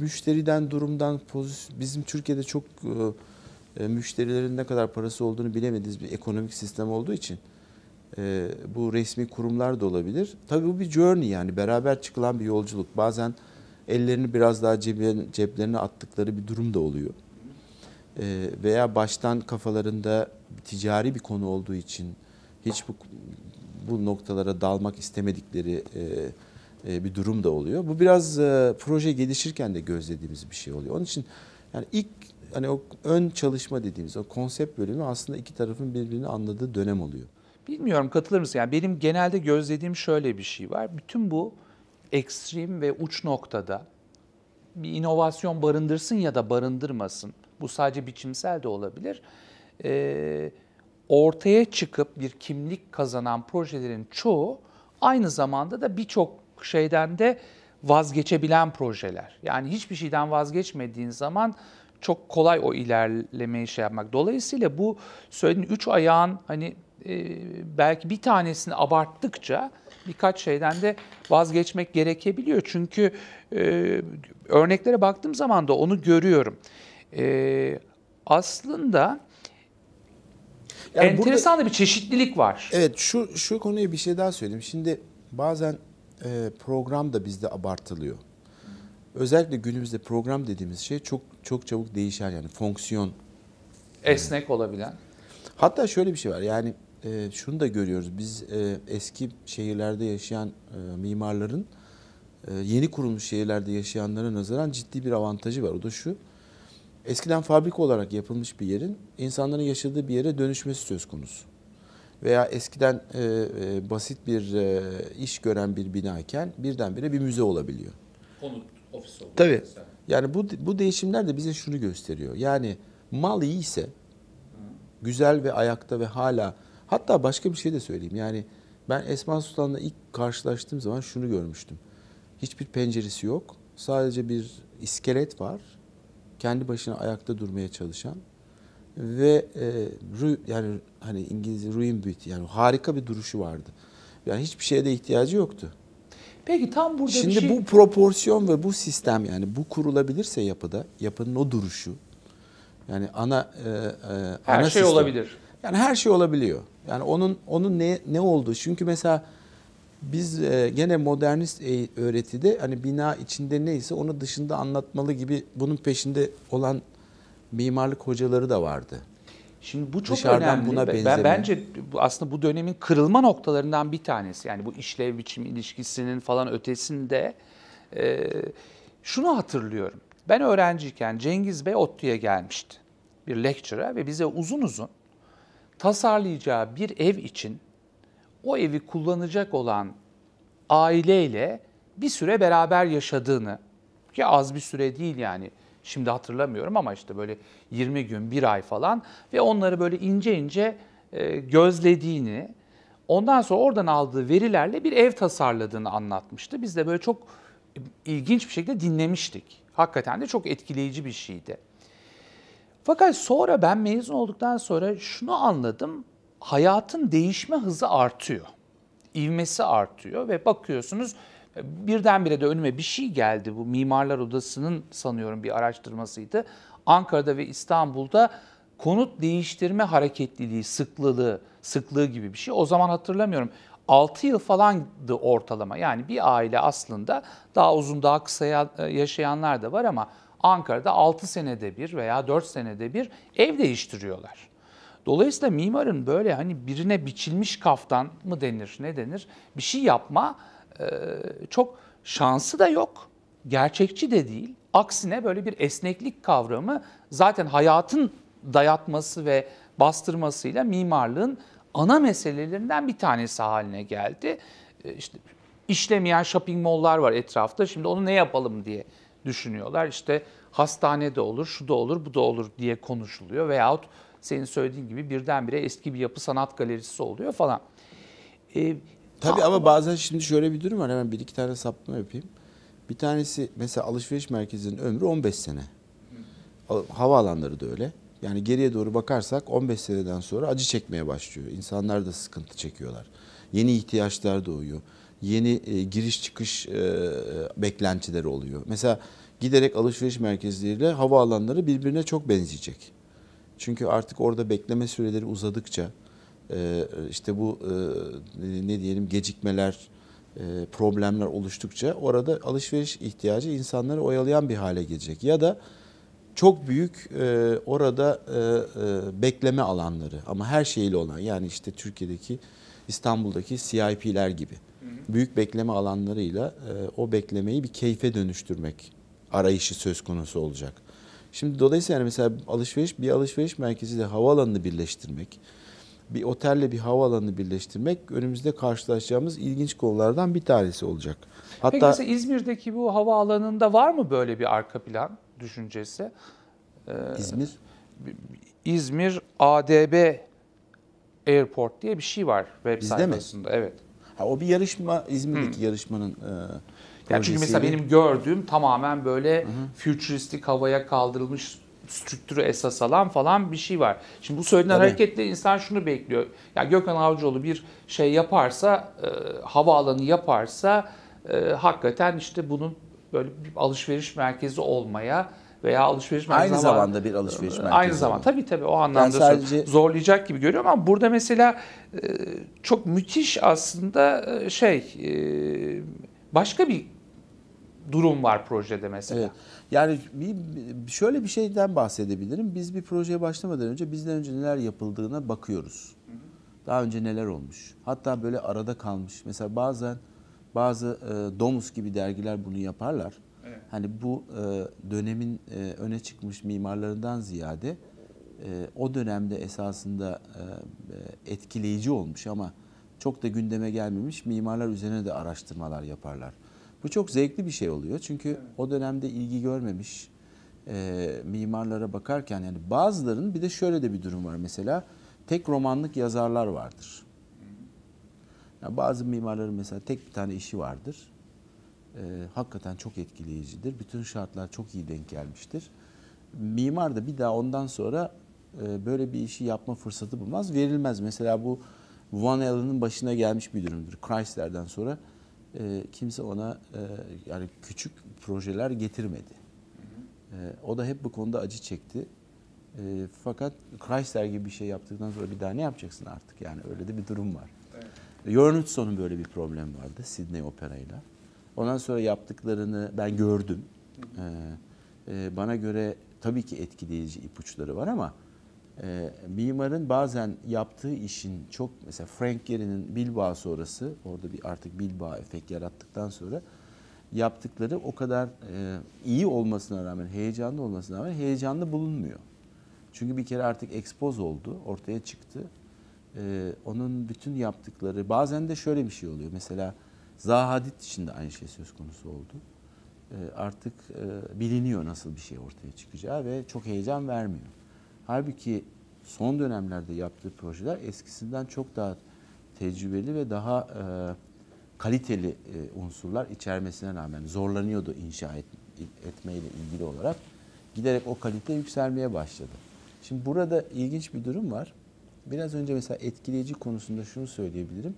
B: müşteriden durumdan pozisyon bizim Türkiye'de çok e, e, müşterilerin ne kadar parası olduğunu bilemediğimiz bir ekonomik sistem olduğu için e, bu resmi kurumlar da olabilir. Tabii bu bir journey yani beraber çıkılan bir yolculuk. Bazen ellerini biraz daha ceplerine attıkları bir durum da oluyor. E, veya baştan kafalarında ticari bir konu olduğu için hiç bu bu noktalara dalmak istemedikleri e, e, bir durum da oluyor. Bu biraz e, proje gelişirken de gözlediğimiz bir şey oluyor. Onun için yani ilk hani o ön çalışma dediğimiz o konsept bölümü aslında iki tarafın birbirini anladığı dönem oluyor.
A: Bilmiyorum katılır mısın? Yani benim genelde gözlediğim şöyle bir şey var. Bütün bu ekstrem ve uç noktada bir inovasyon barındırsın ya da barındırmasın. Bu sadece biçimsel de olabilir. Ee, ortaya çıkıp bir kimlik kazanan projelerin çoğu aynı zamanda da birçok şeyden de vazgeçebilen projeler. Yani hiçbir şeyden vazgeçmediğin zaman çok kolay o ilerlemeyi şey yapmak. Dolayısıyla bu söylediğin üç ayağın hani e, belki bir tanesini abarttıkça birkaç şeyden de vazgeçmek gerekebiliyor. Çünkü e, örneklere baktığım zaman da onu görüyorum. E, aslında
B: yani Enteresan burada,
A: da bir çeşitlilik var. Evet şu
B: şu konuya bir şey daha söyleyeyim. Şimdi bazen e, program da bizde abartılıyor. Özellikle günümüzde program dediğimiz şey çok çok çabuk değişen yani fonksiyon. Esnek yani. olabilen. Hatta şöyle bir şey var yani e, şunu da görüyoruz. Biz e, eski şehirlerde yaşayan e, mimarların e, yeni kurulmuş şehirlerde yaşayanlara nazaran ciddi bir avantajı var. O da şu Eskiden fabrika olarak yapılmış bir yerin insanların yaşadığı bir yere dönüşmesi söz konusu. Veya eskiden e, e, basit bir e, iş gören bir binayken birdenbire bir müze olabiliyor.
A: Konut, ofis oluyor. Tabii. Mesela.
B: Yani bu, bu değişimler de bize şunu gösteriyor. Yani mal iyi ise güzel ve ayakta ve hala hatta başka bir şey de söyleyeyim. Yani ben Esma Sultan'la ilk karşılaştığım zaman şunu görmüştüm. Hiçbir penceresi yok. Sadece bir iskelet var kendi başına ayakta durmaya çalışan ve e, yani hani İngilizce ruin beauty yani harika bir duruşu vardı. Yani hiçbir şeye de ihtiyacı yoktu.
A: Peki tam burada Şimdi bir şey... bu
B: proporsiyon ve bu sistem yani bu kurulabilirse yapıda yapının o duruşu yani ana e, e, her ana şey sistem, olabilir. Yani her şey olabiliyor. Yani onun onun ne ne oldu? Çünkü mesela biz e, gene modernist e, öğretide hani bina içinde neyse onu dışında anlatmalı gibi bunun peşinde olan mimarlık hocaları da vardı. Şimdi bu çok Dışarıdan önemli. Buna ben, bence
A: aslında bu dönemin kırılma noktalarından bir tanesi. Yani bu işlev biçim ilişkisinin falan ötesinde e, şunu hatırlıyorum. Ben öğrenciyken Cengiz Bey ODTÜ'ye gelmişti bir lecture'a ve bize uzun uzun tasarlayacağı bir ev için o evi kullanacak olan aileyle bir süre beraber yaşadığını ki az bir süre değil yani şimdi hatırlamıyorum ama işte böyle 20 gün, bir ay falan ve onları böyle ince ince e, gözlediğini, ondan sonra oradan aldığı verilerle bir ev tasarladığını anlatmıştı. Biz de böyle çok e, ilginç bir şekilde dinlemiştik. Hakikaten de çok etkileyici bir şeydi. Fakat sonra ben mezun olduktan sonra şunu anladım hayatın değişme hızı artıyor. İvmesi artıyor ve bakıyorsunuz e, birdenbire de önüme bir şey geldi. Bu Mimarlar Odası'nın sanıyorum bir araştırmasıydı. Ankara'da ve İstanbul'da konut değiştirme hareketliliği, sıklığı, sıklığı gibi bir şey. O zaman hatırlamıyorum. 6 yıl falandı ortalama. Yani bir aile aslında daha uzun daha kısa e, yaşayanlar da var ama Ankara'da 6 senede bir veya 4 senede bir ev değiştiriyorlar. Dolayısıyla mimarın böyle hani birine biçilmiş kaftan mı denir ne denir bir şey yapma e, çok şansı da yok. Gerçekçi de değil. Aksine böyle bir esneklik kavramı zaten hayatın dayatması ve bastırmasıyla mimarlığın ana meselelerinden bir tanesi haline geldi. E, işte işlemeyen shopping mall'lar var etrafta. Şimdi onu ne yapalım diye düşünüyorlar. İşte hastane de olur, şu da olur, bu da olur diye konuşuluyor veyahut senin söylediğin gibi birdenbire eski bir yapı sanat galerisi oluyor falan.
B: E, Tabii ama bazen şimdi şöyle bir durum var. Hemen bir iki tane sapma yapayım. Bir tanesi mesela alışveriş merkezinin ömrü 15 sene. Havaalanları da öyle. Yani geriye doğru bakarsak 15 seneden sonra acı çekmeye başlıyor. İnsanlar da sıkıntı çekiyorlar. Yeni ihtiyaçlar doğuyor. Yeni e, giriş çıkış e, e beklentileri oluyor. Mesela giderek alışveriş merkezleriyle havaalanları birbirine çok benzeyecek. Çünkü artık orada bekleme süreleri uzadıkça e, işte bu e, ne diyelim gecikmeler, e, problemler oluştukça orada alışveriş ihtiyacı insanları oyalayan bir hale gelecek. Ya da çok büyük orada bekleme alanları ama her şeyle olan yani işte Türkiye'deki İstanbul'daki CIP'ler gibi büyük bekleme alanlarıyla o beklemeyi bir keyfe dönüştürmek arayışı söz konusu olacak. Şimdi dolayısıyla yani mesela alışveriş bir alışveriş merkeziyle havaalanını birleştirmek, bir otelle bir havaalanını birleştirmek önümüzde karşılaşacağımız ilginç konulardan bir tanesi olacak. Hatta Peki mesela
A: İzmir'deki bu havaalanında var mı böyle bir arka plan düşüncesi? Ee, İzmir? İzmir ADB Airport diye bir şey var web Bizde sayfasında. Mi? Evet. Ha, o bir yarışma İzmir'deki hmm. yarışmanın e, yani çünkü mesela benim gördüğüm tamamen böyle hı futuristik havaya kaldırılmış strüktürü esas alan falan bir şey var. Şimdi bu söylenen Tabii. hareketle insan şunu bekliyor. Ya yani Gökhan Avcıoğlu bir şey yaparsa, e, havaalanı yaparsa e, hakikaten işte bunun böyle bir alışveriş merkezi olmaya veya alışveriş merkezi aynı zaman, zamanda bir alışveriş merkezi. Aynı zaman tabii tabii o anlamda ben sadece... zorlayacak gibi görüyorum ama burada mesela e, çok müthiş aslında e, şey e, başka bir durum var projede mesela. Evet. Yani bir, şöyle bir şeyden bahsedebilirim. Biz bir projeye
B: başlamadan önce bizden önce neler yapıldığına bakıyoruz. Daha önce neler olmuş. Hatta böyle arada kalmış. Mesela bazen bazı e, Domus gibi dergiler bunu yaparlar. Evet. Hani bu e, dönemin e, öne çıkmış mimarlarından ziyade e, o dönemde esasında e, e etkileyici olmuş ama çok da gündeme gelmemiş mimarlar üzerine de araştırmalar yaparlar. Bu çok zevkli bir şey oluyor. Çünkü evet. o dönemde ilgi görmemiş e, mimarlara bakarken yani bazıların bir de şöyle de bir durum var mesela tek romanlık yazarlar vardır. Yani bazı mimarların mesela tek bir tane işi vardır. E, hakikaten çok etkileyicidir. Bütün şartlar çok iyi denk gelmiştir. Mimar da bir daha ondan sonra e, böyle bir işi yapma fırsatı bulmaz. Verilmez. Mesela bu Van Allen'ın başına gelmiş bir durumdur. Chrysler'den sonra e, kimse ona e, yani küçük projeler getirmedi. E, o da hep bu konuda acı çekti. E, fakat Chrysler gibi bir şey yaptıktan sonra bir daha ne yapacaksın artık yani öyle de bir durum var. Evet. Jörn böyle bir problem vardı Sydney Opera'yla. Ondan sonra yaptıklarını ben gördüm. E, e, bana göre tabii ki etkileyici ipuçları var ama e, mimarın bazen yaptığı işin çok mesela Frank Gehry'nin Bilbao sonrası orada bir artık Bilbao efekt yarattıktan sonra yaptıkları o kadar e, iyi olmasına rağmen heyecanlı olmasına rağmen heyecanlı bulunmuyor. Çünkü bir kere artık ekspoz oldu, ortaya çıktı. E, onun bütün yaptıkları bazen de şöyle bir şey oluyor. Mesela Zahadit için de aynı şey söz konusu oldu. E, artık e, biliniyor nasıl bir şey ortaya çıkacağı ve çok heyecan vermiyor. Halbuki son dönemlerde yaptığı projeler eskisinden çok daha tecrübeli ve daha e, kaliteli e, unsurlar içermesine rağmen zorlanıyordu inşa et, etmeyle ilgili olarak. Giderek o kalite yükselmeye başladı. Şimdi burada ilginç bir durum var. Biraz önce mesela etkileyici konusunda şunu söyleyebilirim.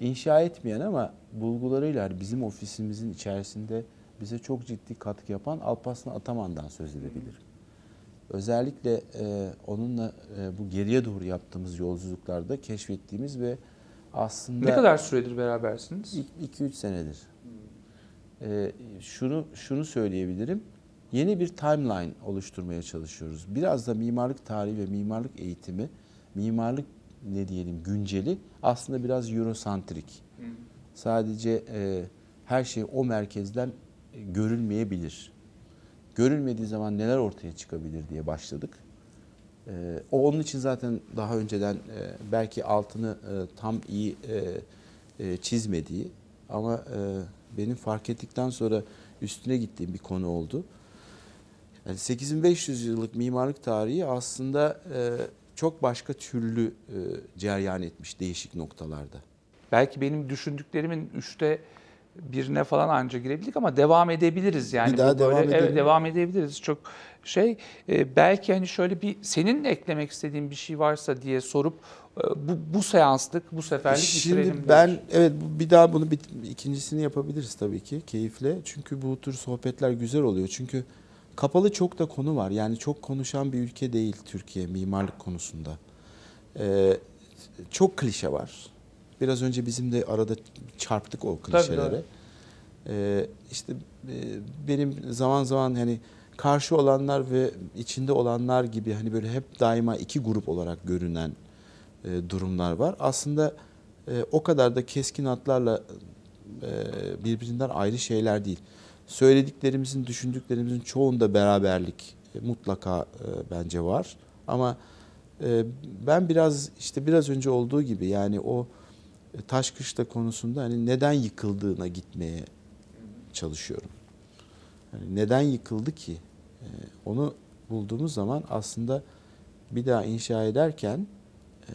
B: İnşa etmeyen ama bulgularıyla hani bizim ofisimizin içerisinde bize çok ciddi katkı yapan Alparslan Ataman'dan söz edebilirim özellikle e, onunla e, bu geriye doğru yaptığımız yolculuklarda keşfettiğimiz ve aslında... Ne kadar süredir berabersiniz? 2-3 senedir. E, şunu, şunu söyleyebilirim. Yeni bir timeline oluşturmaya çalışıyoruz. Biraz da mimarlık tarihi ve mimarlık eğitimi, mimarlık ne diyelim günceli aslında biraz Eurosantrik. Sadece e, her şey o merkezden e, görülmeyebilir görülmediği zaman neler ortaya çıkabilir diye başladık. Ee, o onun için zaten daha önceden e, belki altını e, tam iyi e, çizmediği ama benim fark ettikten sonra üstüne gittiğim bir konu oldu. Yani 8500 yıllık mimarlık tarihi aslında
A: çok başka türlü e, ceryan etmiş değişik noktalarda. Belki benim düşündüklerimin üçte birine falan anca girebildik ama devam edebiliriz yani. Bir daha devam böyle, edebiliriz. Evet, devam edebiliriz. Çok şey e, belki hani şöyle bir senin eklemek istediğin bir şey varsa diye sorup e, bu, bu seanslık bu seferlik Şimdi bitirelim. Şimdi ben
B: diyor. evet bir daha bunu bir, ikincisini yapabiliriz tabii ki keyifle. Çünkü bu tür sohbetler güzel oluyor. Çünkü kapalı çok da konu var. Yani çok konuşan bir ülke değil Türkiye mimarlık konusunda. Ee, çok klişe var Biraz önce bizim de arada çarptık o klişelere. Ee, işte e, benim zaman zaman hani karşı olanlar ve içinde olanlar gibi hani böyle hep daima iki grup olarak görünen e, durumlar var. Aslında e, o kadar da keskin hatlarla e, birbirinden ayrı şeyler değil. Söylediklerimizin, düşündüklerimizin çoğunda beraberlik e, mutlaka e, bence var. Ama e, ben biraz işte biraz önce olduğu gibi yani o e, taş kışla konusunda hani neden yıkıldığına gitmeye çalışıyorum. Yani neden yıkıldı ki? E, onu bulduğumuz zaman aslında bir daha inşa ederken e,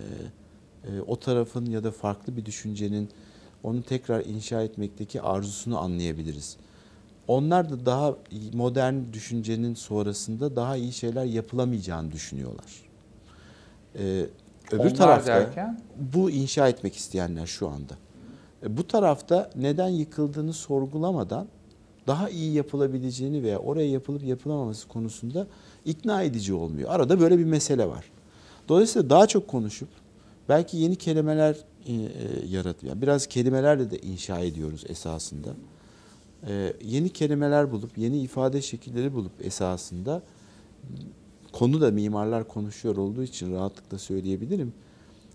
B: o tarafın ya da farklı bir düşüncenin onu tekrar inşa etmekteki arzusunu anlayabiliriz. Onlar da daha modern düşüncenin sonrasında daha iyi şeyler yapılamayacağını düşünüyorlar. Öbür Onlar tarafta derken? bu inşa etmek isteyenler şu anda. E, bu tarafta neden yıkıldığını sorgulamadan daha iyi yapılabileceğini veya oraya yapılıp yapılamaması konusunda ikna edici olmuyor. Arada böyle bir mesele var. Dolayısıyla daha çok konuşup belki yeni kelimeler e, e yarat, biraz kelimelerle de inşa ediyoruz esasında. E, yeni kelimeler bulup, yeni ifade şekilleri bulup esasında konu da mimarlar konuşuyor olduğu için rahatlıkla söyleyebilirim.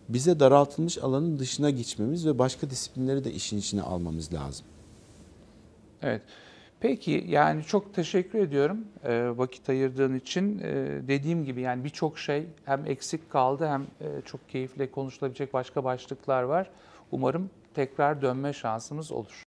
B: Bize daraltılmış alanın dışına geçmemiz ve başka disiplinleri de işin içine almamız lazım.
A: Evet. Peki yani çok teşekkür ediyorum e, vakit ayırdığın için. E, dediğim gibi yani birçok şey hem eksik kaldı hem e, çok keyifle konuşulabilecek başka başlıklar var. Umarım tekrar dönme şansımız olur.